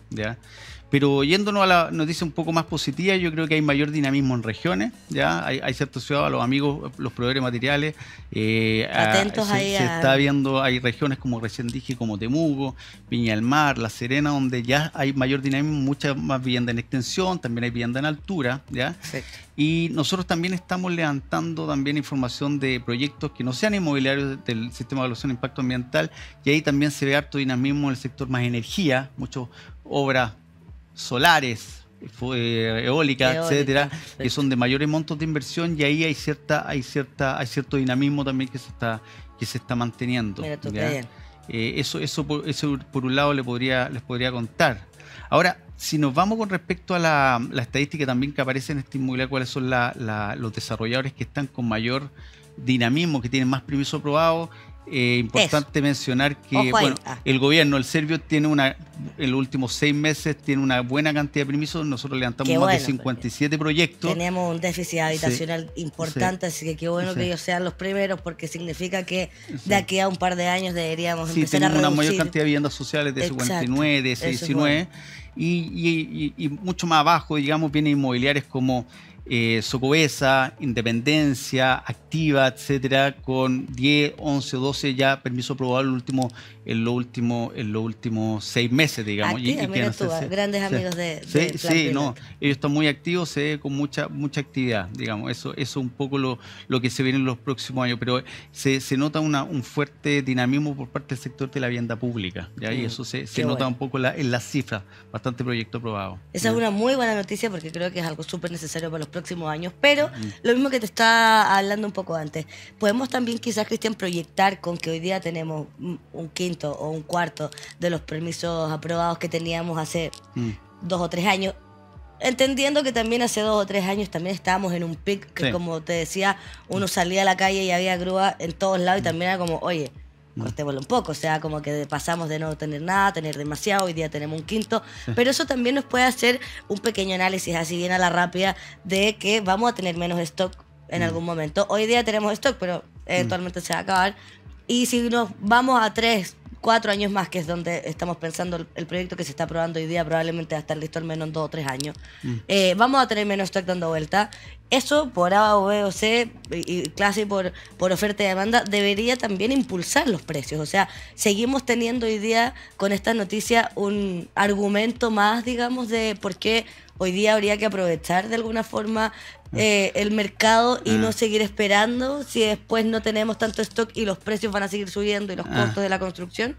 Pero yéndonos a la noticia un poco más positiva, yo creo que hay mayor dinamismo en regiones, ¿ya? Hay, hay ciertos ciudadanos, los amigos, los proveedores materiales. Eh, Atentos se, está viendo, hay regiones como recién dije, como Temugo Viña del Mar, La Serena, donde ya hay mayor dinamismo, mucha más vivienda en extensión, también hay vivienda en altura, ¿ya? Y nosotros también estamos levantando también información de proyectos que no sean inmobiliarios del sistema de evaluación de impacto ambiental, y ahí también se ve harto dinamismo en el sector más energía, muchas obras solares, eh, eólicas, etcétera, que son de mayores montos de inversión y ahí hay cierta, hay cierta, hay cierto dinamismo también que se está, que se está manteniendo. Eh, eso, eso, por, eso por un lado le podría, les podría contar. Ahora, si nos vamos con respecto a la, estadística también que aparece en este inmobiliario, cuáles son los desarrolladores que están con mayor dinamismo, que tienen más permiso aprobado eh, importante mencionar que ah. el gobierno, el serbio, tiene una, en los últimos seis meses tiene una buena cantidad de permisos. Nosotros levantamos más de 57 pues. proyectos. Tenemos un déficit habitacional importante, así que qué bueno que ellos sean los primeros, porque significa que de aquí a un par de años deberíamos empezar a reducir. una mayor cantidad de viviendas sociales de 59, de 69, Y, mucho más abajo, digamos, vienen inmobiliarios como eh, Socobesa, Independencia, Activa, etcétera, con 10, 11, 12 ya permiso los último, en, lo último, en los últimos seis meses, digamos. y, este grandes amigos de, sí, sí, no, ellos están muy activos, con mucha, mucha actividad, digamos. Eso es un poco lo, que se viene en los próximos años, pero se, se nota una, un fuerte dinamismo por parte del sector de la vivienda pública, ¿ya? ahí, mm, eso se, se nota un poco en las cifras, bastante proyecto aprobado. Esa es una muy buena noticia porque creo que es algo súper necesario para los próximos años. Pero lo mismo que te estaba hablando un poco antes, podemos también quizás, Cristian, proyectar con que hoy día tenemos un quinto o un cuarto de los permisos aprobados que teníamos hace mm. dos o tres años. Entendiendo que también hace dos o tres años también estábamos en un pic que, como te decía, uno salía a la calle y había grúa en todos lados y mm. también era como, oye, Mm. cortémoslo un poco. O sea, como que pasamos de no tener nada, tener demasiado, hoy día tenemos un quinto. Pero eso también nos puede hacer un pequeño análisis, así bien a la rápida, de que vamos a tener menos stock en mm. algún momento. Hoy día tenemos stock, pero eventualmente mm. se va a acabar. Y si nos vamos a tres, cuatro años más, que es donde estamos pensando el proyecto que se está probando hoy día, probablemente va a estar listo al menos en dos o tres años. Eh, vamos a tener menos stock dando vuelta eso por A, B o C, y clase por, oferta y demanda, debería también impulsar los precios. O sea, seguimos teniendo hoy día con esta noticia un argumento más, digamos, de por qué hoy día habría que aprovechar de alguna forma mm. eh, el mercado y no ah. seguir esperando si después no tenemos tanto stock y los precios van a seguir subiendo y los ah. costos de la construcción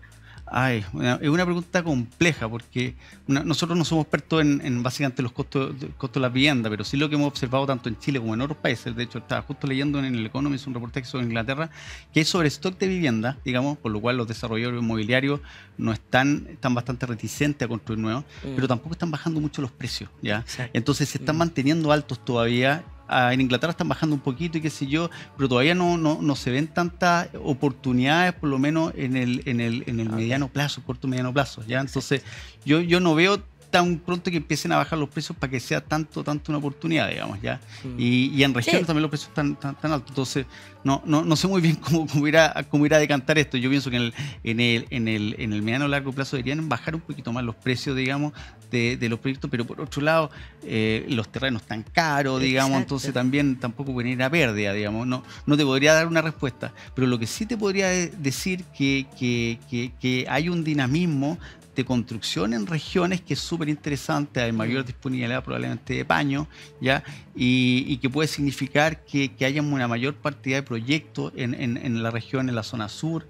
es una pregunta compleja porque nosotros no somos expertos en, básicamente los costos, de, costos de la vivienda, pero sí lo que hemos observado tanto en Chile como en otros países, de hecho estaba justo leyendo en el Economist un reporte reportaje en Inglaterra, que es sobre stock de vivienda, digamos, por lo cual los desarrolladores inmobiliarios no están, están bastante reticentes a construir nuevos, mm. pero tampoco están bajando mucho los precios, ¿ya? Entonces se están mm. manteniendo altos todavía en Inglaterra están bajando un poquito y qué sé yo, pero todavía no, no, no se ven tantas oportunidades, por lo menos en el, en el, en el ah, mediano plazo, corto mediano plazo. ¿ya? Entonces, yo, yo no veo tan pronto que empiecen a bajar los precios para que sea tanto, tanto una oportunidad, digamos, ¿ya? Mm. Y, en región también los precios están tan, tan, altos. Entonces, no, no, no sé muy bien cómo, cómo, irá, cómo irá a decantar esto. Yo pienso que en el, en el, en el, en el mediano o largo plazo deberían bajar un poquito más los precios, digamos, de, los proyectos, pero por otro lado, eh, los terrenos están caros, digamos, entonces también tampoco pueden ir a pérdida, digamos. No, no te podría dar una respuesta, pero lo que sí te podría decir que, que, hay un dinamismo de construcción en regiones que es súper interesante, hay mayor disponibilidad probablemente de paño, ¿ya? Y, que puede significar que, que, haya una mayor partida de proyectos en, en la región, en la zona sur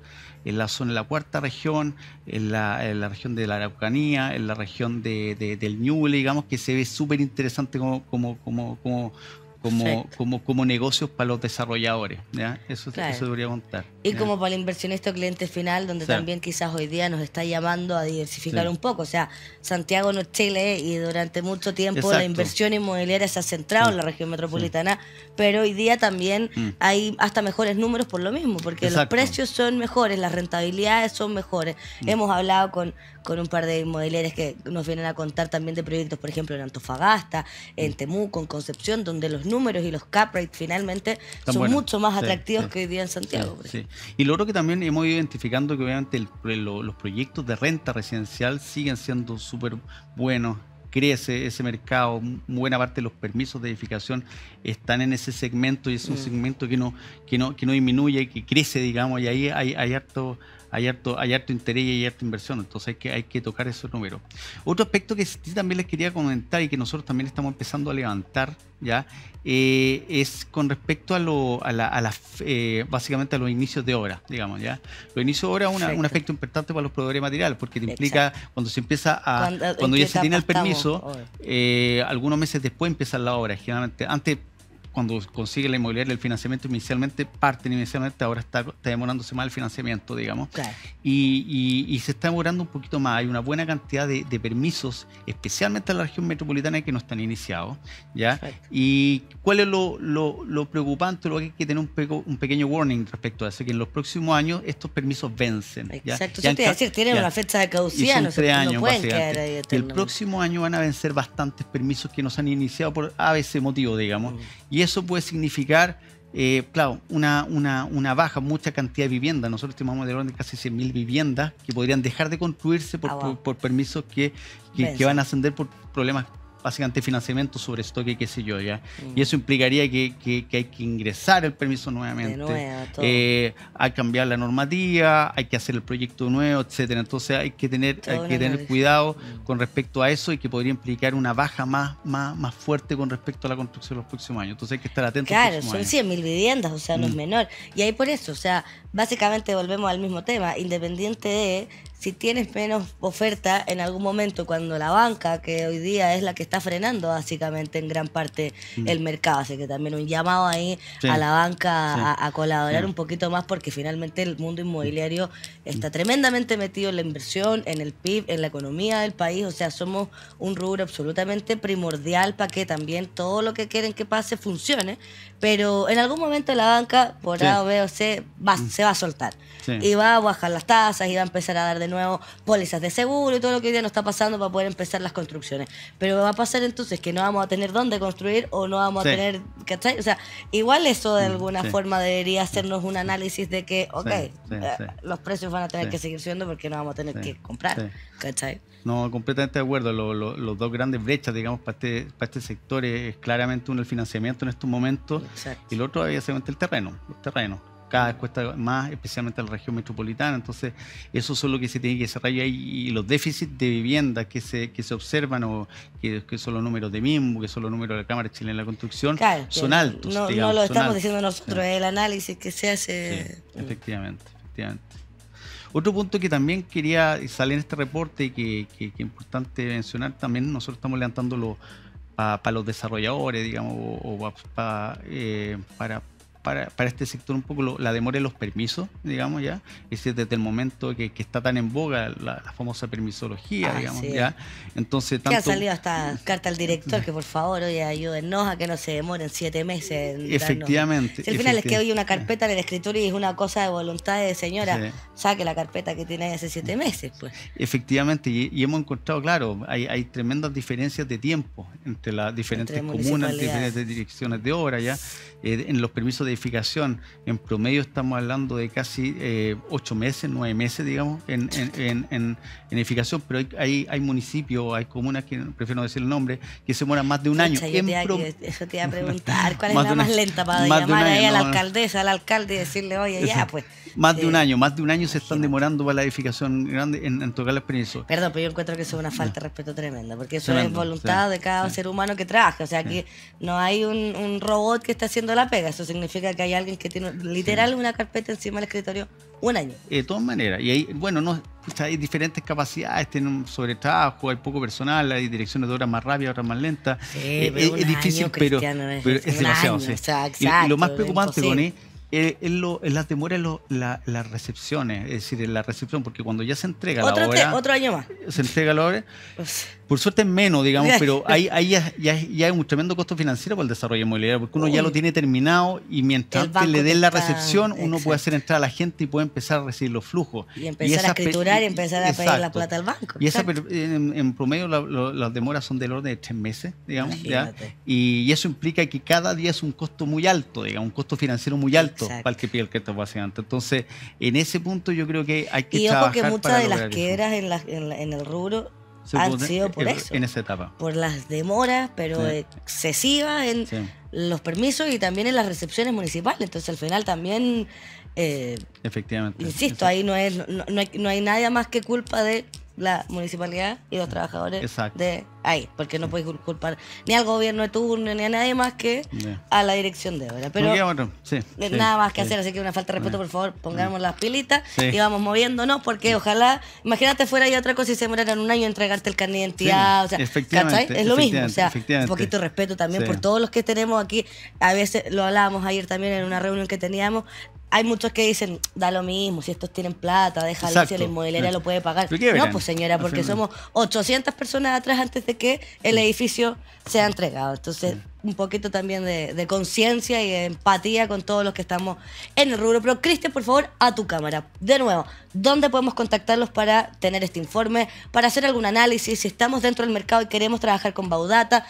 en la zona de la cuarta región, en la, región de la Araucanía, en la región de, del Ñuble, digamos, que se ve súper interesante como, como, como, como como, como, como, negocios para los desarrolladores. ¿ya? Eso, que se debería contar. Y como para el inversionista cliente final, donde también quizás hoy día nos está llamando a diversificar un poco. O sea, Santiago no es Chile y durante mucho tiempo la inversión inmobiliaria se ha centrado en la región metropolitana, pero hoy día también mm. hay hasta mejores números por lo mismo, porque los precios son mejores, las rentabilidades son mejores. Mm. Hemos hablado con, con un par de modeleres que nos vienen a contar también de proyectos, por ejemplo, en Antofagasta, en mm. Temuco, en Concepción, donde los números y los cap rates finalmente son mucho más atractivos que hoy día en Santiago. y lo otro que también hemos ido identificando que obviamente los proyectos de renta residencial siguen siendo súper buenos, crece ese mercado, buena parte de los permisos de edificación están en ese segmento y es un mm. segmento que no, que no, que no disminuye, que crece, digamos, y ahí hay, hay harto, hay harto, hay interés y hay harta inversión, entonces hay que, tocar esos números. Otro aspecto que sí también les quería comentar y que nosotros también estamos empezando a levantar, ¿ya? Eh, es con respecto a, eh, básicamente a los inicios de obra, digamos, ¿ya? Los inicios de obra es un aspecto importante para los proveedores de material, porque te implica cuando se empieza a, cuando, ya se tiene el permiso, eh, algunos meses después empezar la obra, generalmente. Antes cuando consigue la inmobiliaria el financiamiento inicialmente, parten inicialmente, ahora está, demorándose más el financiamiento, digamos. Y, se está demorando un poquito más. Hay una buena cantidad de, permisos, especialmente en la región metropolitana, que no están iniciados. ¿ya? ¿Y cuál es lo, preocupante? Lo que hay que tener un, un, pequeño warning respecto a eso, que en los próximos años estos permisos vencen. Exacto, yo te decir, tienen una fecha de caducidad, no, años, El próximo año van a vencer bastantes permisos que no se han iniciado por ABC motivo, digamos. Mm eso puede significar, eh, claro, una, una, baja, mucha cantidad de viviendas. Nosotros estimamos de de casi 100.000 viviendas que podrían dejar de construirse por, ah, permisos que, que, van a ascender por problemas básicamente financiamiento sobre esto y qué sé yo, ¿ya? Y mm. eso implicaría que, hay que ingresar el permiso nuevamente. a eh, hay cambiar la normativa, hay que hacer el proyecto nuevo, etcétera. Entonces hay que tener, hay que tener cuidado mm. con respecto a eso y que podría implicar una baja más, más, más fuerte con respecto a la construcción de los próximos años. Entonces hay que estar atentos. Claro, son mil viviendas, o sea, no es mm. menor. Y ahí por eso, o sea, básicamente volvemos al mismo tema, independiente de si tienes menos oferta en algún momento cuando la banca, que hoy día es la que está frenando básicamente en gran parte mm. el mercado, así que también un llamado ahí a la banca a, colaborar un poquito más porque finalmente el mundo inmobiliario mm. está tremendamente metido en la inversión, en el PIB, en la economía del país, o sea, somos un rubro absolutamente primordial para que también todo lo que quieren que pase funcione, pero en algún momento la banca, por A, B o C, mm. se va a soltar. Y va a bajar las tasas y va a empezar a dar de nuevo pólizas de seguro y todo lo que ya día nos está pasando para poder empezar las construcciones. Pero va a pasar entonces que no vamos a tener dónde construir o no vamos a tener, ¿cachai? O sea, igual eso de mm, alguna forma debería hacernos un análisis de que, ok, eh, los precios van a tener que seguir subiendo porque no vamos a tener que comprar, ¿cachai? No, completamente de acuerdo. los dos grandes brechas, digamos, para este, para este sector es, claramente uno el financiamiento en estos momentos y el otro, evidentemente, el terreno. Los terrenos cada vez cuesta más, especialmente en la región metropolitana. Entonces, eso es lo que se tiene que cerrar y, los déficits de viviendas que se, que se observan, o que, son los números de MIMBU, que son los números de la Cámara Chilena en la Construcción, son altos. No, lo estamos diciendo nosotros, es el análisis que se hace. efectivamente, efectivamente. Otro punto que también quería y sale en este reporte y que, es importante mencionar, también nosotros estamos levantando para los desarrolladores, digamos, o, eh, para para, este sector un poco la demora de los permisos, digamos ya. Es desde el momento que, está tan en boga la, famosa permisología, digamos ya. Entonces, tanto... Que ha salido esta carta al director que por favor, oye, ayúdennos a que no se demoren siete meses. efectivamente. Si al final les queda hoy una carpeta en el escritorio y es una cosa de voluntad de señora, saque la carpeta que tiene hace siete meses, pues. Efectivamente, y, hemos encontrado, claro, hay, tremendas diferencias de tiempo entre las diferentes comunas, diferentes direcciones de obra, ya. Eh, en los permisos de en promedio estamos hablando de casi eh, ocho meses, nueve meses, digamos, en, en, en, en edificación, pero hay, hay, municipios, hay comunas que prefiero no decir el nombre, que se demoran más de un año. eso te iba a preguntar, ¿cuál es la más lenta para llamar a la alcaldesa, al alcalde y decirle, oye, ya, pues. Más de un eh, año, más de un año se están demorando para la edificación grande en, tocar la experiencia Perdón, pero yo encuentro que eso es una falta de respeto tremenda, porque eso es voluntad de cada ser humano que trabaja, o sea, que no hay un, un robot que está haciendo la pega, eso significa que hay alguien que tiene literal una carpeta encima del escritorio un año. Eh, de todas maneras, y ahí, bueno, no, hay diferentes capacidades, tienen sobretrabajo, hay poco personal, hay direcciones de horas más rápidas, otras más lentas. Sí, eh, eh, es, difícil, pero, es, demasiado. y, lo más preocupante, Connie, es, es las demoras, las recepciones, es decir, en la recepción, porque cuando ya se entrega la obra. otro año más. Se entrega la obra. Por suerte es menos, digamos, pero ahí, ya, ya, hay un tremendo costo financiero para el desarrollo inmobiliario, porque uno ya lo tiene terminado y mientras que le den la recepción, uno puede hacer entrar a la gente y puede empezar a recibir los flujos. Y empezar a escriturar y empezar a pedir la plata al banco. Y en, promedio las demoras son del orden de tres meses, digamos. ¿ya? Y, eso implica que cada día es un costo muy alto, digamos, un costo financiero muy alto para el que pide el crédito básicamente. Entonces, en ese punto yo creo que hay que... Y trabajar que muchas de las quedas en el rubro han sido por eso. En esa etapa. Por las demoras, pero excesivas en los permisos y también en las recepciones municipales. Entonces, al final también. Eh, Efectivamente. Insisto, ahí no, es, no, hay, no hay nada más que culpa de la municipalidad y los trabajadores de ahí, porque no puedes culpar ni al gobierno de turno ni a nadie más que a la dirección de obra. Pero nada más que hacer, así que una falta de respeto, por favor, pongamos las pilitas y vamos moviéndonos, porque ojalá, imagínate fuera y otra cosa y se demoraran un año entregarte el carnet de identidad, o sea, Es lo mismo, o sea, un poquito de respeto también por todos los que tenemos aquí. A veces lo hablábamos ayer también en una reunión que teníamos, hay muchos que dicen, da lo mismo, si estos tienen plata, déjalo, si la inmobiliaria lo puede pagar. No, pues señora, porque somos 800 personas atrás antes de que el edificio sea entregado. Entonces, un poquito también de, conciencia y de empatía con todos los que estamos en el rubro. Pero Cristian, por favor, a tu cámara. De nuevo, ¿dónde podemos contactarlos para tener este informe, para hacer algún análisis? Si estamos dentro del mercado y queremos trabajar con Baudata,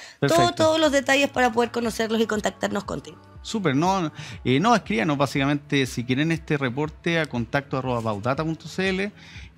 todos los detalles para poder conocerlos y contactarnos contigo. Súper, no, eh, no escríbanos básicamente si quieren este reporte a contacto@baudata.cl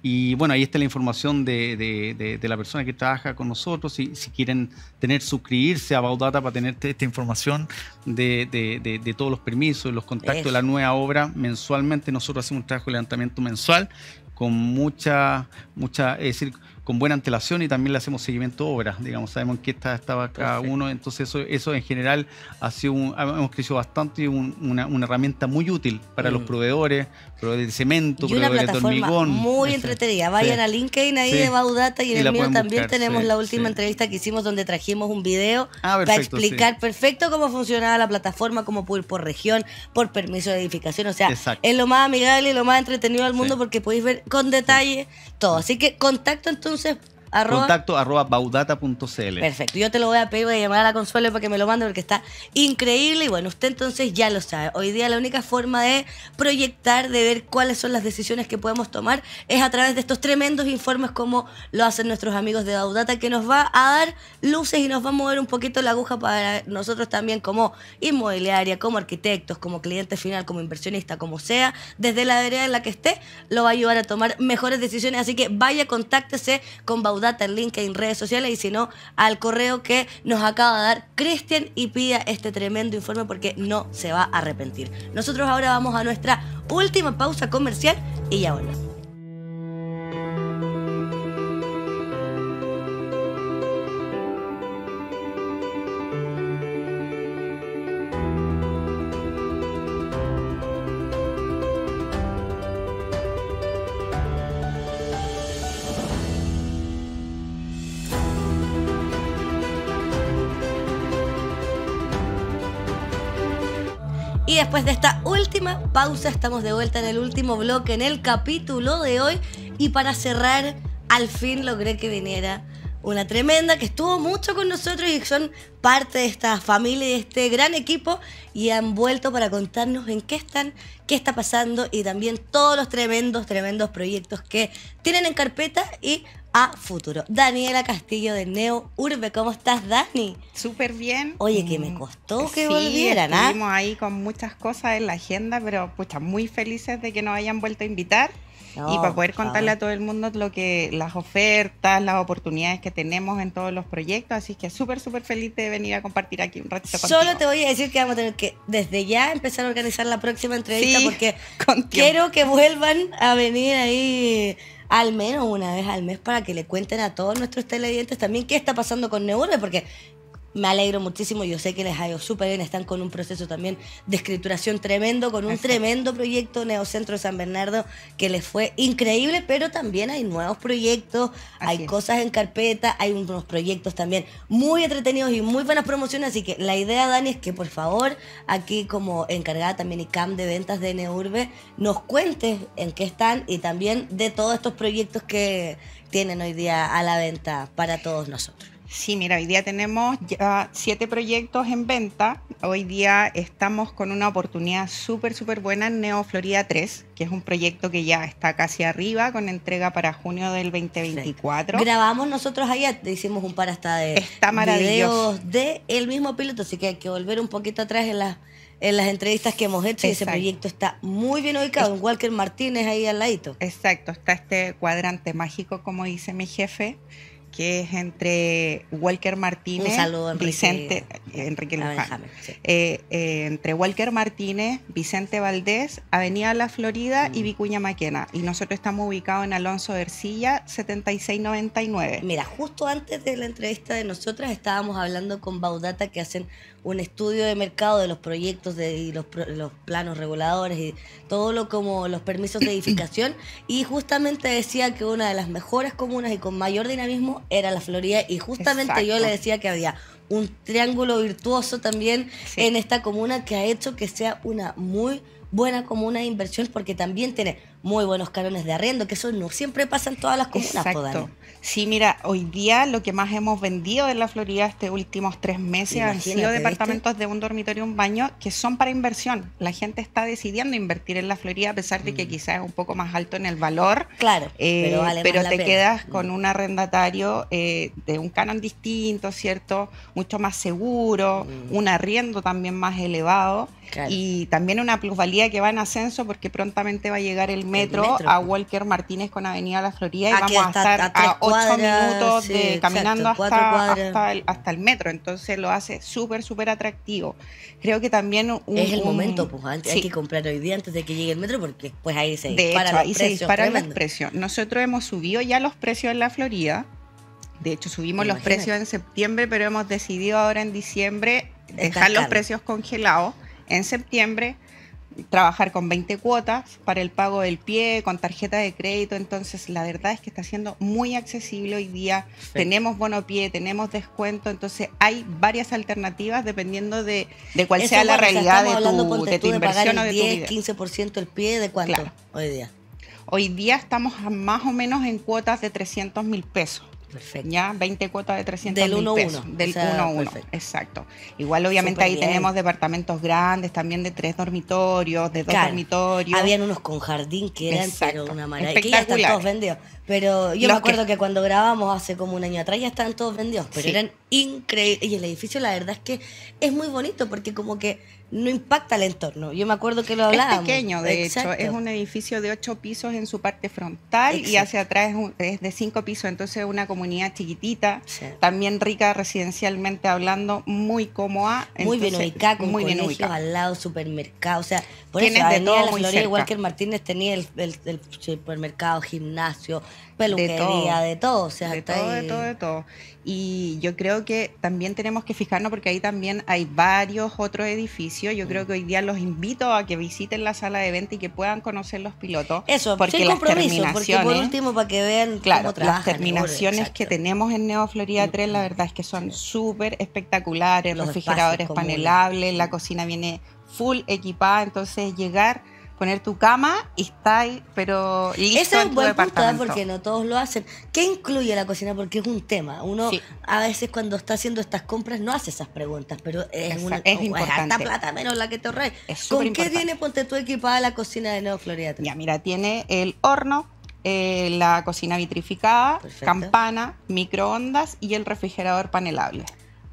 y bueno, ahí está la información de, la persona que trabaja con nosotros, si, si quieren tener suscribirse a Baudata para tener esta información de, de, de, de todos los permisos, los contactos de la nueva obra mensualmente. Nosotros hacemos un trabajo de levantamiento mensual con mucha, mucha, es decir, con buena antelación y también le hacemos seguimiento de obras, digamos, sabemos en qué está, estaba cada uno, entonces eso, eso en general ha sido un, hemos crecido bastante y una, herramienta muy útil para los mm. proveedores, proveedores de cemento, proveedores de hormigón. Muy entretenida, vayan a LinkedIn ahí de Baudata y, en el mío también tenemos la última entrevista que hicimos donde trajimos un video ah, para explicar perfecto cómo funcionaba la plataforma, cómo ir por región, por permiso de edificación, o sea, es lo más amigable y lo más entretenido del mundo porque podéis ver con detalle todo. Así que contacto entonces Joseph contacto arroba baudata.cl. Perfecto. Yo te lo voy a pedir, voy a llamar a la consuelo para que me lo mande porque está increíble. Y bueno, usted entonces ya lo sabe. Hoy día la única forma de proyectar, de ver cuáles son las decisiones que podemos tomar, es a través de estos tremendos informes como lo hacen nuestros amigos de Baudata, que nos va a dar luces y nos va a mover un poquito la aguja para nosotros también como inmobiliaria, como arquitectos, como cliente final, como inversionista, como sea, desde la área en la que esté, lo va a ayudar a tomar mejores decisiones. Así que vaya, contáctese con Baudata link en redes sociales y si no, al correo que nos acaba de dar Cristian y pida este tremendo informe porque no se va a arrepentir. Nosotros ahora vamos a nuestra última pausa comercial y ya volvemos. después de esta última pausa estamos de vuelta en el último bloque, en el capítulo de hoy. Y para cerrar, al fin logré que viniera una tremenda que estuvo mucho con nosotros y son parte de esta familia y de este gran equipo y han vuelto para contarnos en qué están, qué está pasando y también todos los tremendos, tremendos proyectos que tienen en carpeta y a futuro. Daniela Castillo de Neo Urbe, ¿cómo estás, Dani? Súper bien. Oye, que mm, me costó que volvieran. ¿ah? Estuvimos ahí con muchas cosas en la agenda, pero pucha, muy felices de que nos hayan vuelto a invitar. y para poder contarle a todo el mundo lo que las ofertas, las oportunidades que tenemos en todos los proyectos. Así que súper, súper feliz de venir a compartir aquí un ratito Solo te voy a decir que vamos a tener que desde ya empezar a organizar la próxima entrevista porque quiero que vuelvan a venir ahí al menos una vez al mes para que le cuenten a todos nuestros televidentes también qué está pasando con Neurbe, porque me alegro muchísimo, yo sé que les ha ido súper bien, están con un proceso también de escrituración tremendo, con un tremendo proyecto Neocentro San Bernardo que les fue increíble, pero también hay nuevos proyectos, hay cosas en carpeta, hay unos proyectos también muy entretenidos y muy buenas promociones, así que la idea, Dani, es que por favor, aquí como encargada también y CAM de ventas de Neurbe, nos cuentes en qué están y también de todos estos proyectos que tienen hoy día a la venta para todos nosotros. Sí, mira, hoy día tenemos ya siete proyectos en venta. Hoy día estamos con una oportunidad súper, súper buena en Neo Florida 3, que es un proyecto que ya está casi arriba, con entrega para junio del 2024. Grabamos nosotros allá, hicimos un par hasta de está videos de el mismo piloto, así que hay que volver un poquito atrás en las en las entrevistas que hemos hecho y ese proyecto está muy bien ubicado, en Walker Martínez ahí al ladito. Exacto, está este cuadrante mágico, como dice mi jefe, que es entre Walker Martínez, Vicente, eh, Enrique eh, eh, entre Walker Martínez, Vicente Valdés, Avenida La Florida y mm. Vicuña Maquena. Y nosotros estamos ubicados en Alonso Ercilla, 7699. Mira, justo antes de la entrevista de nosotras estábamos hablando con Baudata que hacen un estudio de mercado de los proyectos de, y los, los, planos reguladores y todo lo como los permisos de edificación y justamente decía que una de las mejores comunas y con mayor dinamismo era la Florida y justamente yo le decía que había un triángulo virtuoso también en esta comuna que ha hecho que sea una muy buena comuna de inversión porque también tiene muy buenos canones de arriendo, que eso no siempre pasan todas las comunas. Exacto. Sí, mira, hoy día lo que más hemos vendido en la Florida este últimos tres meses han sido departamentos de un dormitorio y un baño que son para inversión. La gente está decidiendo invertir en la Florida a pesar de que mm. quizás es un poco más alto en el valor. Claro, pero, eh, te quedas con mm. un arrendatario eh, de un canon distinto, ¿cierto? Mucho más seguro, mm. un arriendo también más elevado y también una plusvalía que va en ascenso porque prontamente va a llegar el metro, a Walker Martínez con Avenida La Florida y ah, vamos a estar a, ocho minutos caminando hasta, hasta el, metro. Entonces lo hace súper, súper atractivo. Creo que también... es el momento, pues antes, hay que comprar hoy día antes de que llegue el metro porque pues ahí se dispara disparan los precios. Nosotros hemos subido ya los precios en La Florida. De hecho, subimos los precios en septiembre, pero hemos decidido ahora en diciembre dejar los precios congelados en septiembre trabajar con 20 cuotas para el pago del pie, con tarjeta de crédito. Entonces, la verdad es que está siendo muy accesible hoy día. Tenemos bono pie, tenemos descuento. Entonces, hay varias alternativas dependiendo de, de cuál sea la realidad de tu, de tu, inversión o de tu vida. 15% el pie, ¿de cuánto hoy día? Hoy día estamos más o menos en cuotas de 300 mil pesos. Ya 20 cuotas de 300 Del 1 pesos. Del 1 1. Exacto. Igual obviamente ahí tenemos departamentos grandes también de tres dormitorios, de dos dormitorios. Habían unos con jardín que eran pero una maravilla. Que ya están todos vendidos. Pero yo me acuerdo que... cuando grabamos hace como un año atrás ya estaban todos vendidos, pero eran increíbles. Y el edificio la verdad es que es muy bonito porque como que no impacta el entorno. Yo me acuerdo que lo hablábamos. Es pequeño, de hecho. Es un edificio de ocho pisos en su parte frontal y hacia atrás es, de cinco pisos. Entonces es una comunidad chiquitita, también rica residencialmente hablando, muy cómoda. Muy bien con muy bien al lado, supermercado. O sea, por eso de la Florida, igual que el Martínez, tenía el, supermercado, gimnasio, peluquería, de todo. todo, sea, de todo, de todo. Y yo creo que también tenemos que fijarnos porque ahí también hay varios otros edificios. Yo creo mm. que hoy día los invito a que visiten la sala de venta y que puedan conocer los pilotos. Eso, porque las terminaciones, porque por último para que vean claro, las terminaciones que tenemos en Neo Florida 3, mm. la verdad es que son súper espectaculares, los refrigeradores panelables, la cocina viene full equipada, entonces llegar poner tu cama y está ahí, pero Eso es un buen punto, ¿ah? porque no todos lo hacen. ¿Qué incluye la cocina? Porque es un tema. Uno a veces cuando está haciendo estas compras no hace esas preguntas, pero es, una es importante. plata menos la que te ahorré. ¿Con qué tiene ponte tú equipada la cocina de Neo Florida? Ya, mira, tiene el horno, eh, la cocina vitrificada, campana, microondas y el refrigerador panelable.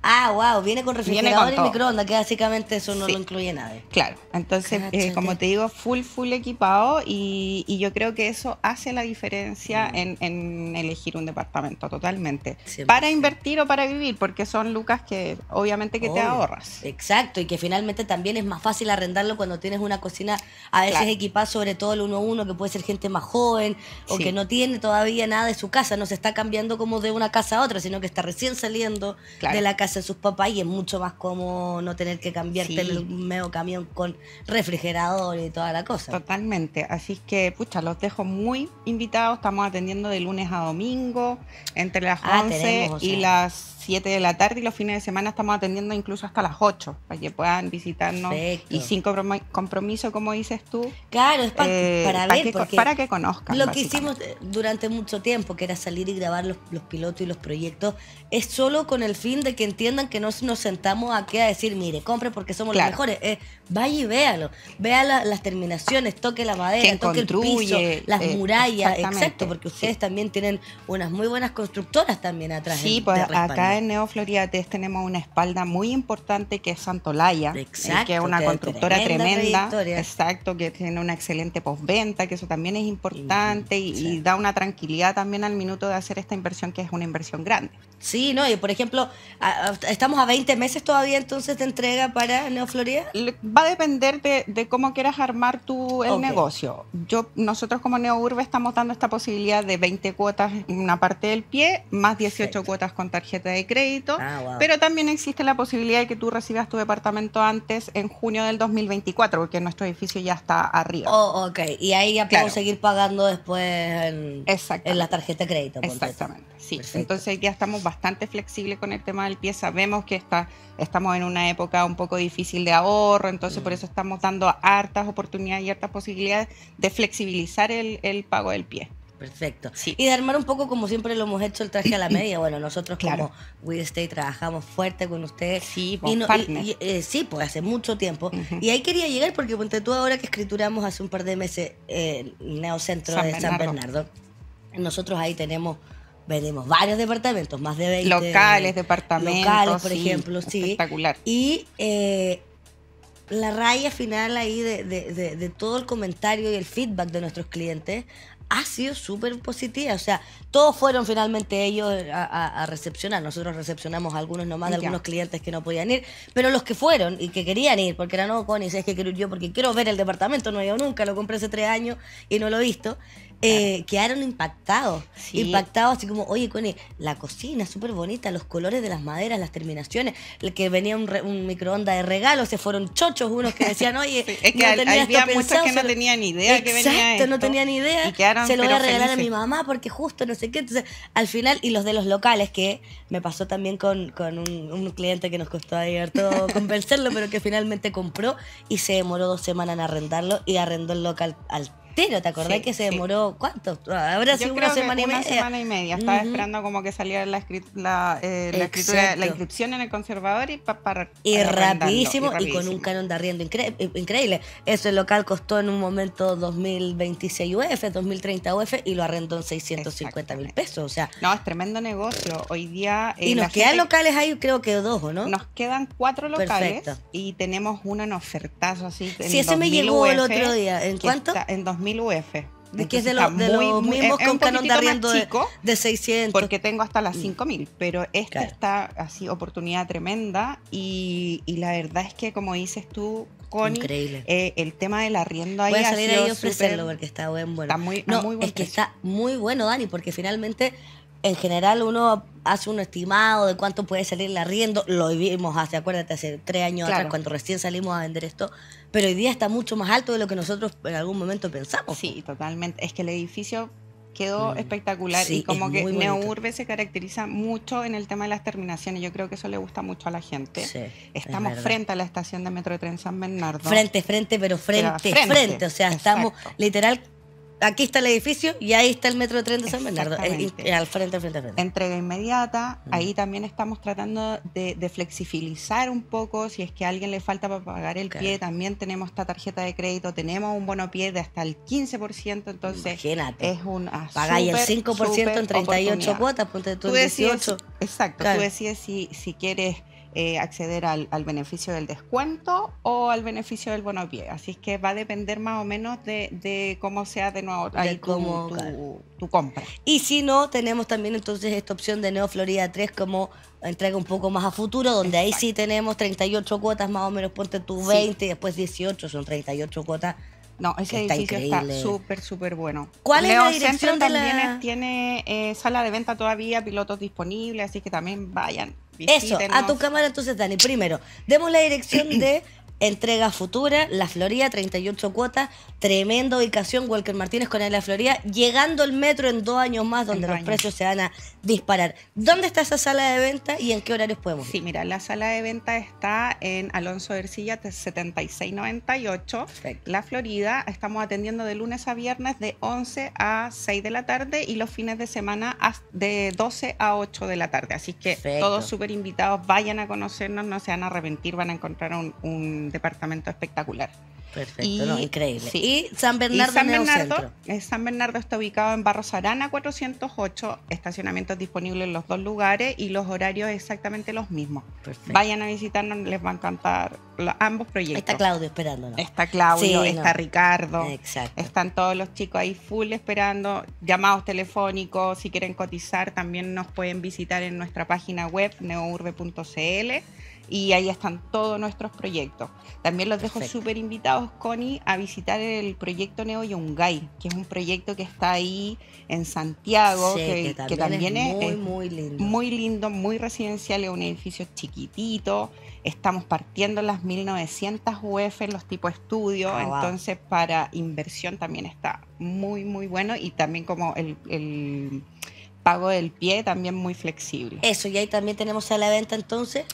Ah, wow, viene con refrigerador y microondas, que básicamente eso no lo incluye nadie. Claro, entonces, eh, como te digo, full, full equipado y, yo creo que eso hace la diferencia mm. en, elegir un departamento totalmente. para invertir o para vivir, porque son lucas que obviamente que te ahorras. Exacto, y que finalmente también es más fácil arrendarlo cuando tienes una cocina a veces equipada, sobre todo el 1-1, que puede ser gente más joven o que no tiene todavía nada de su casa, no se está cambiando como de una casa a otra, sino que está recién saliendo de la casa sus papás y es mucho más como no tener que cambiarte el medio camión con refrigerador y toda la cosa. Totalmente, así que pucha, los dejo muy invitados, estamos atendiendo de lunes a domingo, entre las 11 ah, y las 7 de la tarde y los fines de semana estamos atendiendo incluso hasta las 8 para que puedan visitarnos y sin compromiso, como dices tú. Claro, es eh, para, ver, que, conozcan. Lo que hicimos eh, durante mucho tiempo, que era salir y grabar los, pilotos y los proyectos, es solo con el fin de que entiendan que no nos sentamos aquí a decir, mire, compre porque somos los mejores. Eh, vaya y véalo. Vea las terminaciones, toque la madera, toque el piso, las murallas, exacto, porque ustedes también tienen unas muy buenas constructoras también atrás. Sí, de, pues acá en en Florida este tenemos una espalda muy importante que es Santolaya, eh, que es una constructora tremenda, exacto, que tiene una excelente postventa, que eso también es importante y, da una tranquilidad también al minuto de hacer esta inversión que es una inversión grande. Sí, ¿no? Y por ejemplo, estamos a 20 meses todavía entonces de entrega para Neo Va a depender de, cómo quieras armar tu el negocio. Yo, nosotros como Neo Urbe estamos dando esta posibilidad de 20 cuotas en una parte del pie, más 18 cuotas con tarjeta de crédito. Ah, Pero también existe la posibilidad de que tú recibas tu departamento antes en junio del 2024, porque nuestro edificio ya está arriba. Oh, ok. Y ahí ya puedo seguir pagando después en, en la tarjeta de crédito. Exactamente. Sí, entonces ya estamos bastante flexibles con el tema del pie. Sabemos que está, estamos en una época un poco difícil de ahorro, entonces por mm. eso estamos dando hartas oportunidades y hartas posibilidades de flexibilizar el, pago del pie. Perfecto. Y de armar un poco como siempre lo hemos hecho el traje a la media. Bueno, nosotros como We Stay trabajamos fuerte con ustedes. Sí, y eh, sí, pues hace mucho tiempo. Y ahí quería llegar porque ponte tú ahora que escrituramos hace un par de meses el eh, Neocentro de San Bernardo. Nosotros ahí tenemos Vendimos varios departamentos, más de 20. Locales, departamentos. Locales, por ejemplo, sí. Espectacular. Y eh, la raya final ahí de, de, de, todo el comentario y el feedback de nuestros clientes ha sido súper positiva. O sea, todos fueron finalmente ellos a, recepcionar. Nosotros recepcionamos a algunos nomás de algunos clientes que no podían ir, pero los que fueron y que querían ir, porque eran, no, Connie, es que quiero yo porque quiero ver el departamento, no he ido nunca, lo compré hace tres años y no lo he visto. Eh, quedaron impactados. Impactados, así como, oye, Connie, la cocina, súper bonita, los colores de las maderas, las terminaciones. El que venía un, microondas de regalo, se fueron chochos unos que decían, oye, es que no tenía había que no tenían idea que no tenían idea. se lo voy a regalar a mi mamá porque justo no sé qué. Entonces, al final, y los de los locales, que me pasó también con, un, un, cliente que nos costó ayer todo convencerlo, pero que finalmente compró y se demoró dos semanas en arrendarlo y arrendó el local al pero ¿te acordás que se demoró? ¿Cuánto? Ah, habrá sido una semana y media. Estaba esperando como que saliera la, la, eh, inscripción en el conservador y para. y, rapidísimo y con un canon de arriendo increíble. Eso el local costó en un momento 2026 UF, 2030 UF y lo arrendó en 650 mil pesos. O sea. No, es tremendo negocio. Hoy día. Eh, y nos quedan locales ahí, creo que dos, no? Nos quedan cuatro locales y tenemos uno en ofertazo así. En sí, ese me llegó el otro día. ¿En cuánto? en 2000 mil UF. Es que es de, los mismos que un canon de arriendo de, 600. Porque tengo hasta las 5000, mm. pero esta está así, oportunidad tremenda. Y, la verdad es que, como dices tú, Connie, eh, el tema del arriendo ahí. Voy a salir ahí y ofrecerlo porque está buen, bueno. Está muy, muy es que está muy bueno, Dani, porque finalmente en general uno hace un estimado de cuánto puede salir el arriendo. Lo vimos hace, acuérdate, hace tres años atrás, cuando recién salimos a vender esto, pero hoy día está mucho más alto de lo que nosotros en algún momento pensamos. Sí, totalmente. Es que el edificio quedó mm. espectacular y como que que Neourbe se caracteriza mucho en el tema de las terminaciones. Yo creo que eso le gusta mucho a la gente. estamos frente a la estación de Metro de Tren San Bernardo. Frente, frente, pero frente, frente. O sea, estamos literal aquí está el edificio y ahí está el metro de tren de San Bernardo, eh, al frente, al frente, al frente. Entrega inmediata, mm. ahí también estamos tratando de, flexibilizar un poco, si es que a alguien le falta para pagar el pie, también tenemos esta tarjeta de crédito, tenemos un bono pie de hasta el 15%, entonces es un ah, Pagáis el 5% en 38 cuotas, ponte tú, tú 18. exacto, tú decides si, si quieres eh, acceder al, beneficio del descuento o al beneficio del bono pie. Así que va a depender más o menos de, cómo sea de nuevo tu, compra. Y si no, tenemos también entonces esta opción de Neo Florida 3 como entrega un poco más a futuro, donde ahí sí tenemos 38 cuotas más o menos, ponte tu 20 y después 18, son 38 cuotas. No, ese edificio está súper, súper bueno. ¿Cuál es la dirección de también la... tiene eh, sala de venta todavía, pilotos disponibles, así que también vayan eso, a tu cámara entonces, Dani. Primero, demos la dirección de entrega futura, La Florida, 38 cuotas, tremenda ubicación, Walker Martínez con la Florida, llegando el metro en dos años más, donde los precios se van a disparar. ¿Dónde está esa sala de venta y en qué horarios podemos? Sí, mira, la sala de venta está en Alonso Ercilla 7698, La Florida. Estamos atendiendo de lunes a viernes de 11 a 6 de la tarde y los fines de semana de 12 a 8 de la tarde. Así que todos súper invitados, vayan a conocernos, no se van a arrepentir, van a encontrar un, un departamento espectacular. Perfecto, increíble. Y San Bernardo. San, Bernardo eh, San Bernardo está ubicado en Barros Arana 408, Estacionamiento disponible en los dos lugares y los horarios exactamente los mismos. Vayan a visitarnos, les va a encantar ambos proyectos. Está Claudio esperándonos. Está Claudio, está Ricardo. Exacto. Están todos los chicos ahí full esperando, llamados telefónicos, si quieren cotizar también nos pueden visitar en nuestra página web neourbe.cl y ahí están todos nuestros proyectos. También los dejo súper invitados, Connie, a visitar el proyecto Neo Yungay, que es un proyecto que está ahí en Santiago, que, también es, muy, lindo. muy residencial, es un edificio chiquitito. Estamos partiendo las 1900 UF en los tipos estudios, ah, entonces para inversión también está muy, muy bueno y también como el, el pago del pie también muy flexible. Eso, y ahí también tenemos a la venta entonces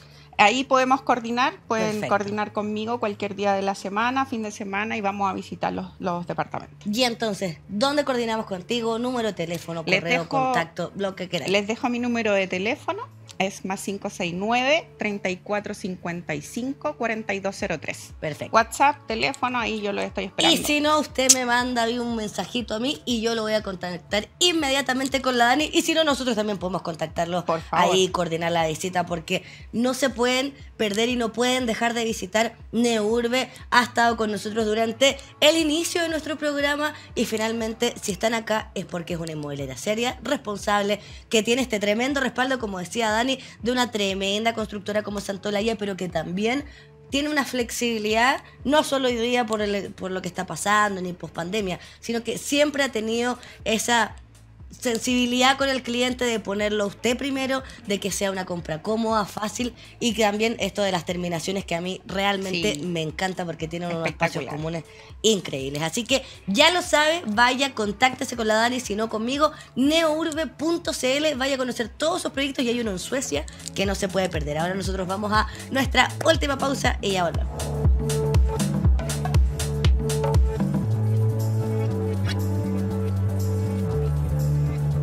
ahí podemos coordinar, pueden coordinar conmigo cualquier día de la semana, fin de semana y vamos a visitar los, departamentos. Y entonces, ¿dónde coordinamos contigo? Número de teléfono, correo, contacto, lo que queráis. Les dejo mi número de teléfono es más 569-3455-4203. Perfecto. WhatsApp, teléfono, ahí yo lo estoy esperando. Y si no, usted me manda un mensajito a mí y yo lo voy a contactar inmediatamente con la Dani. Y si no, nosotros también podemos contactarlo Por ahí, coordinar la visita, porque no se pueden perder y no pueden dejar de visitar Neurbe. Ha estado con nosotros durante el inicio de nuestro programa y finalmente, si están acá, es porque es una inmobiliaria seria, responsable, que tiene este tremendo respaldo, como decía Dani de una tremenda constructora como Santolaya, pero que también tiene una flexibilidad, no solo hoy día por, por lo que está pasando, ni post pandemia, sino que siempre ha tenido esa sensibilidad con el cliente de ponerlo usted primero, de que sea una compra cómoda, fácil y también esto de las terminaciones que a mí realmente me encanta porque tienen unos espacios comunes increíbles. Así que ya lo sabe, vaya, contáctese con la Dani, si no conmigo, neourbe.cl, vaya a conocer todos sus proyectos y hay uno en Suecia que no se puede perder. Ahora nosotros vamos a nuestra última pausa y ya volvemos.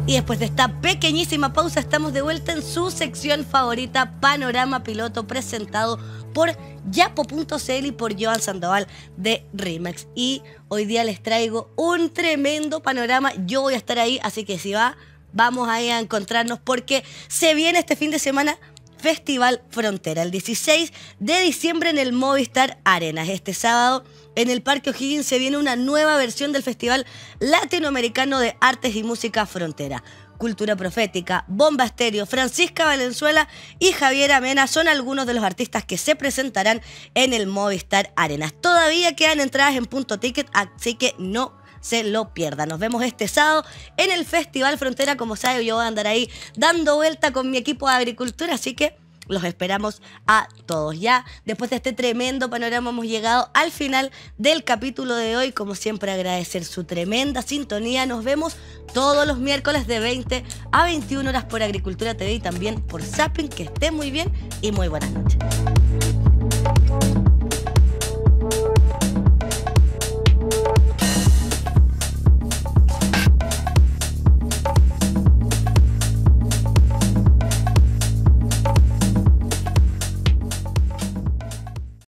Y después de esta pequeñísima pausa estamos de vuelta en su sección favorita, Panorama Piloto, presentado por yapo.cl y por Joan Sandoval de Rimax. Y hoy día les traigo un tremendo panorama. Yo voy a estar ahí, así que si va, vamos ahí a encontrarnos porque se viene este fin de semana Festival Frontera, el 16 de diciembre en el Movistar Arenas. Este sábado en el Parque O'Higgins se viene una nueva versión del Festival Latinoamericano de Artes y Música Frontera. Cultura Profética, Bomba Estéreo, Francisca Valenzuela y Javier Amena son algunos de los artistas que se presentarán en el Movistar Arenas. Todavía quedan entradas en punto ticket, así que no se lo pierdan. Nos vemos este sábado en el Festival Frontera. Como sabe, yo voy a andar ahí dando vuelta con mi equipo de agricultura, así que los esperamos a todos. Ya después de este tremendo panorama hemos llegado al final del capítulo de hoy. Como siempre agradecer su tremenda sintonía. Nos vemos todos los miércoles de 20 a 21 horas por Agricultura TV y también por Zapping. Que esté muy bien y muy buenas noches.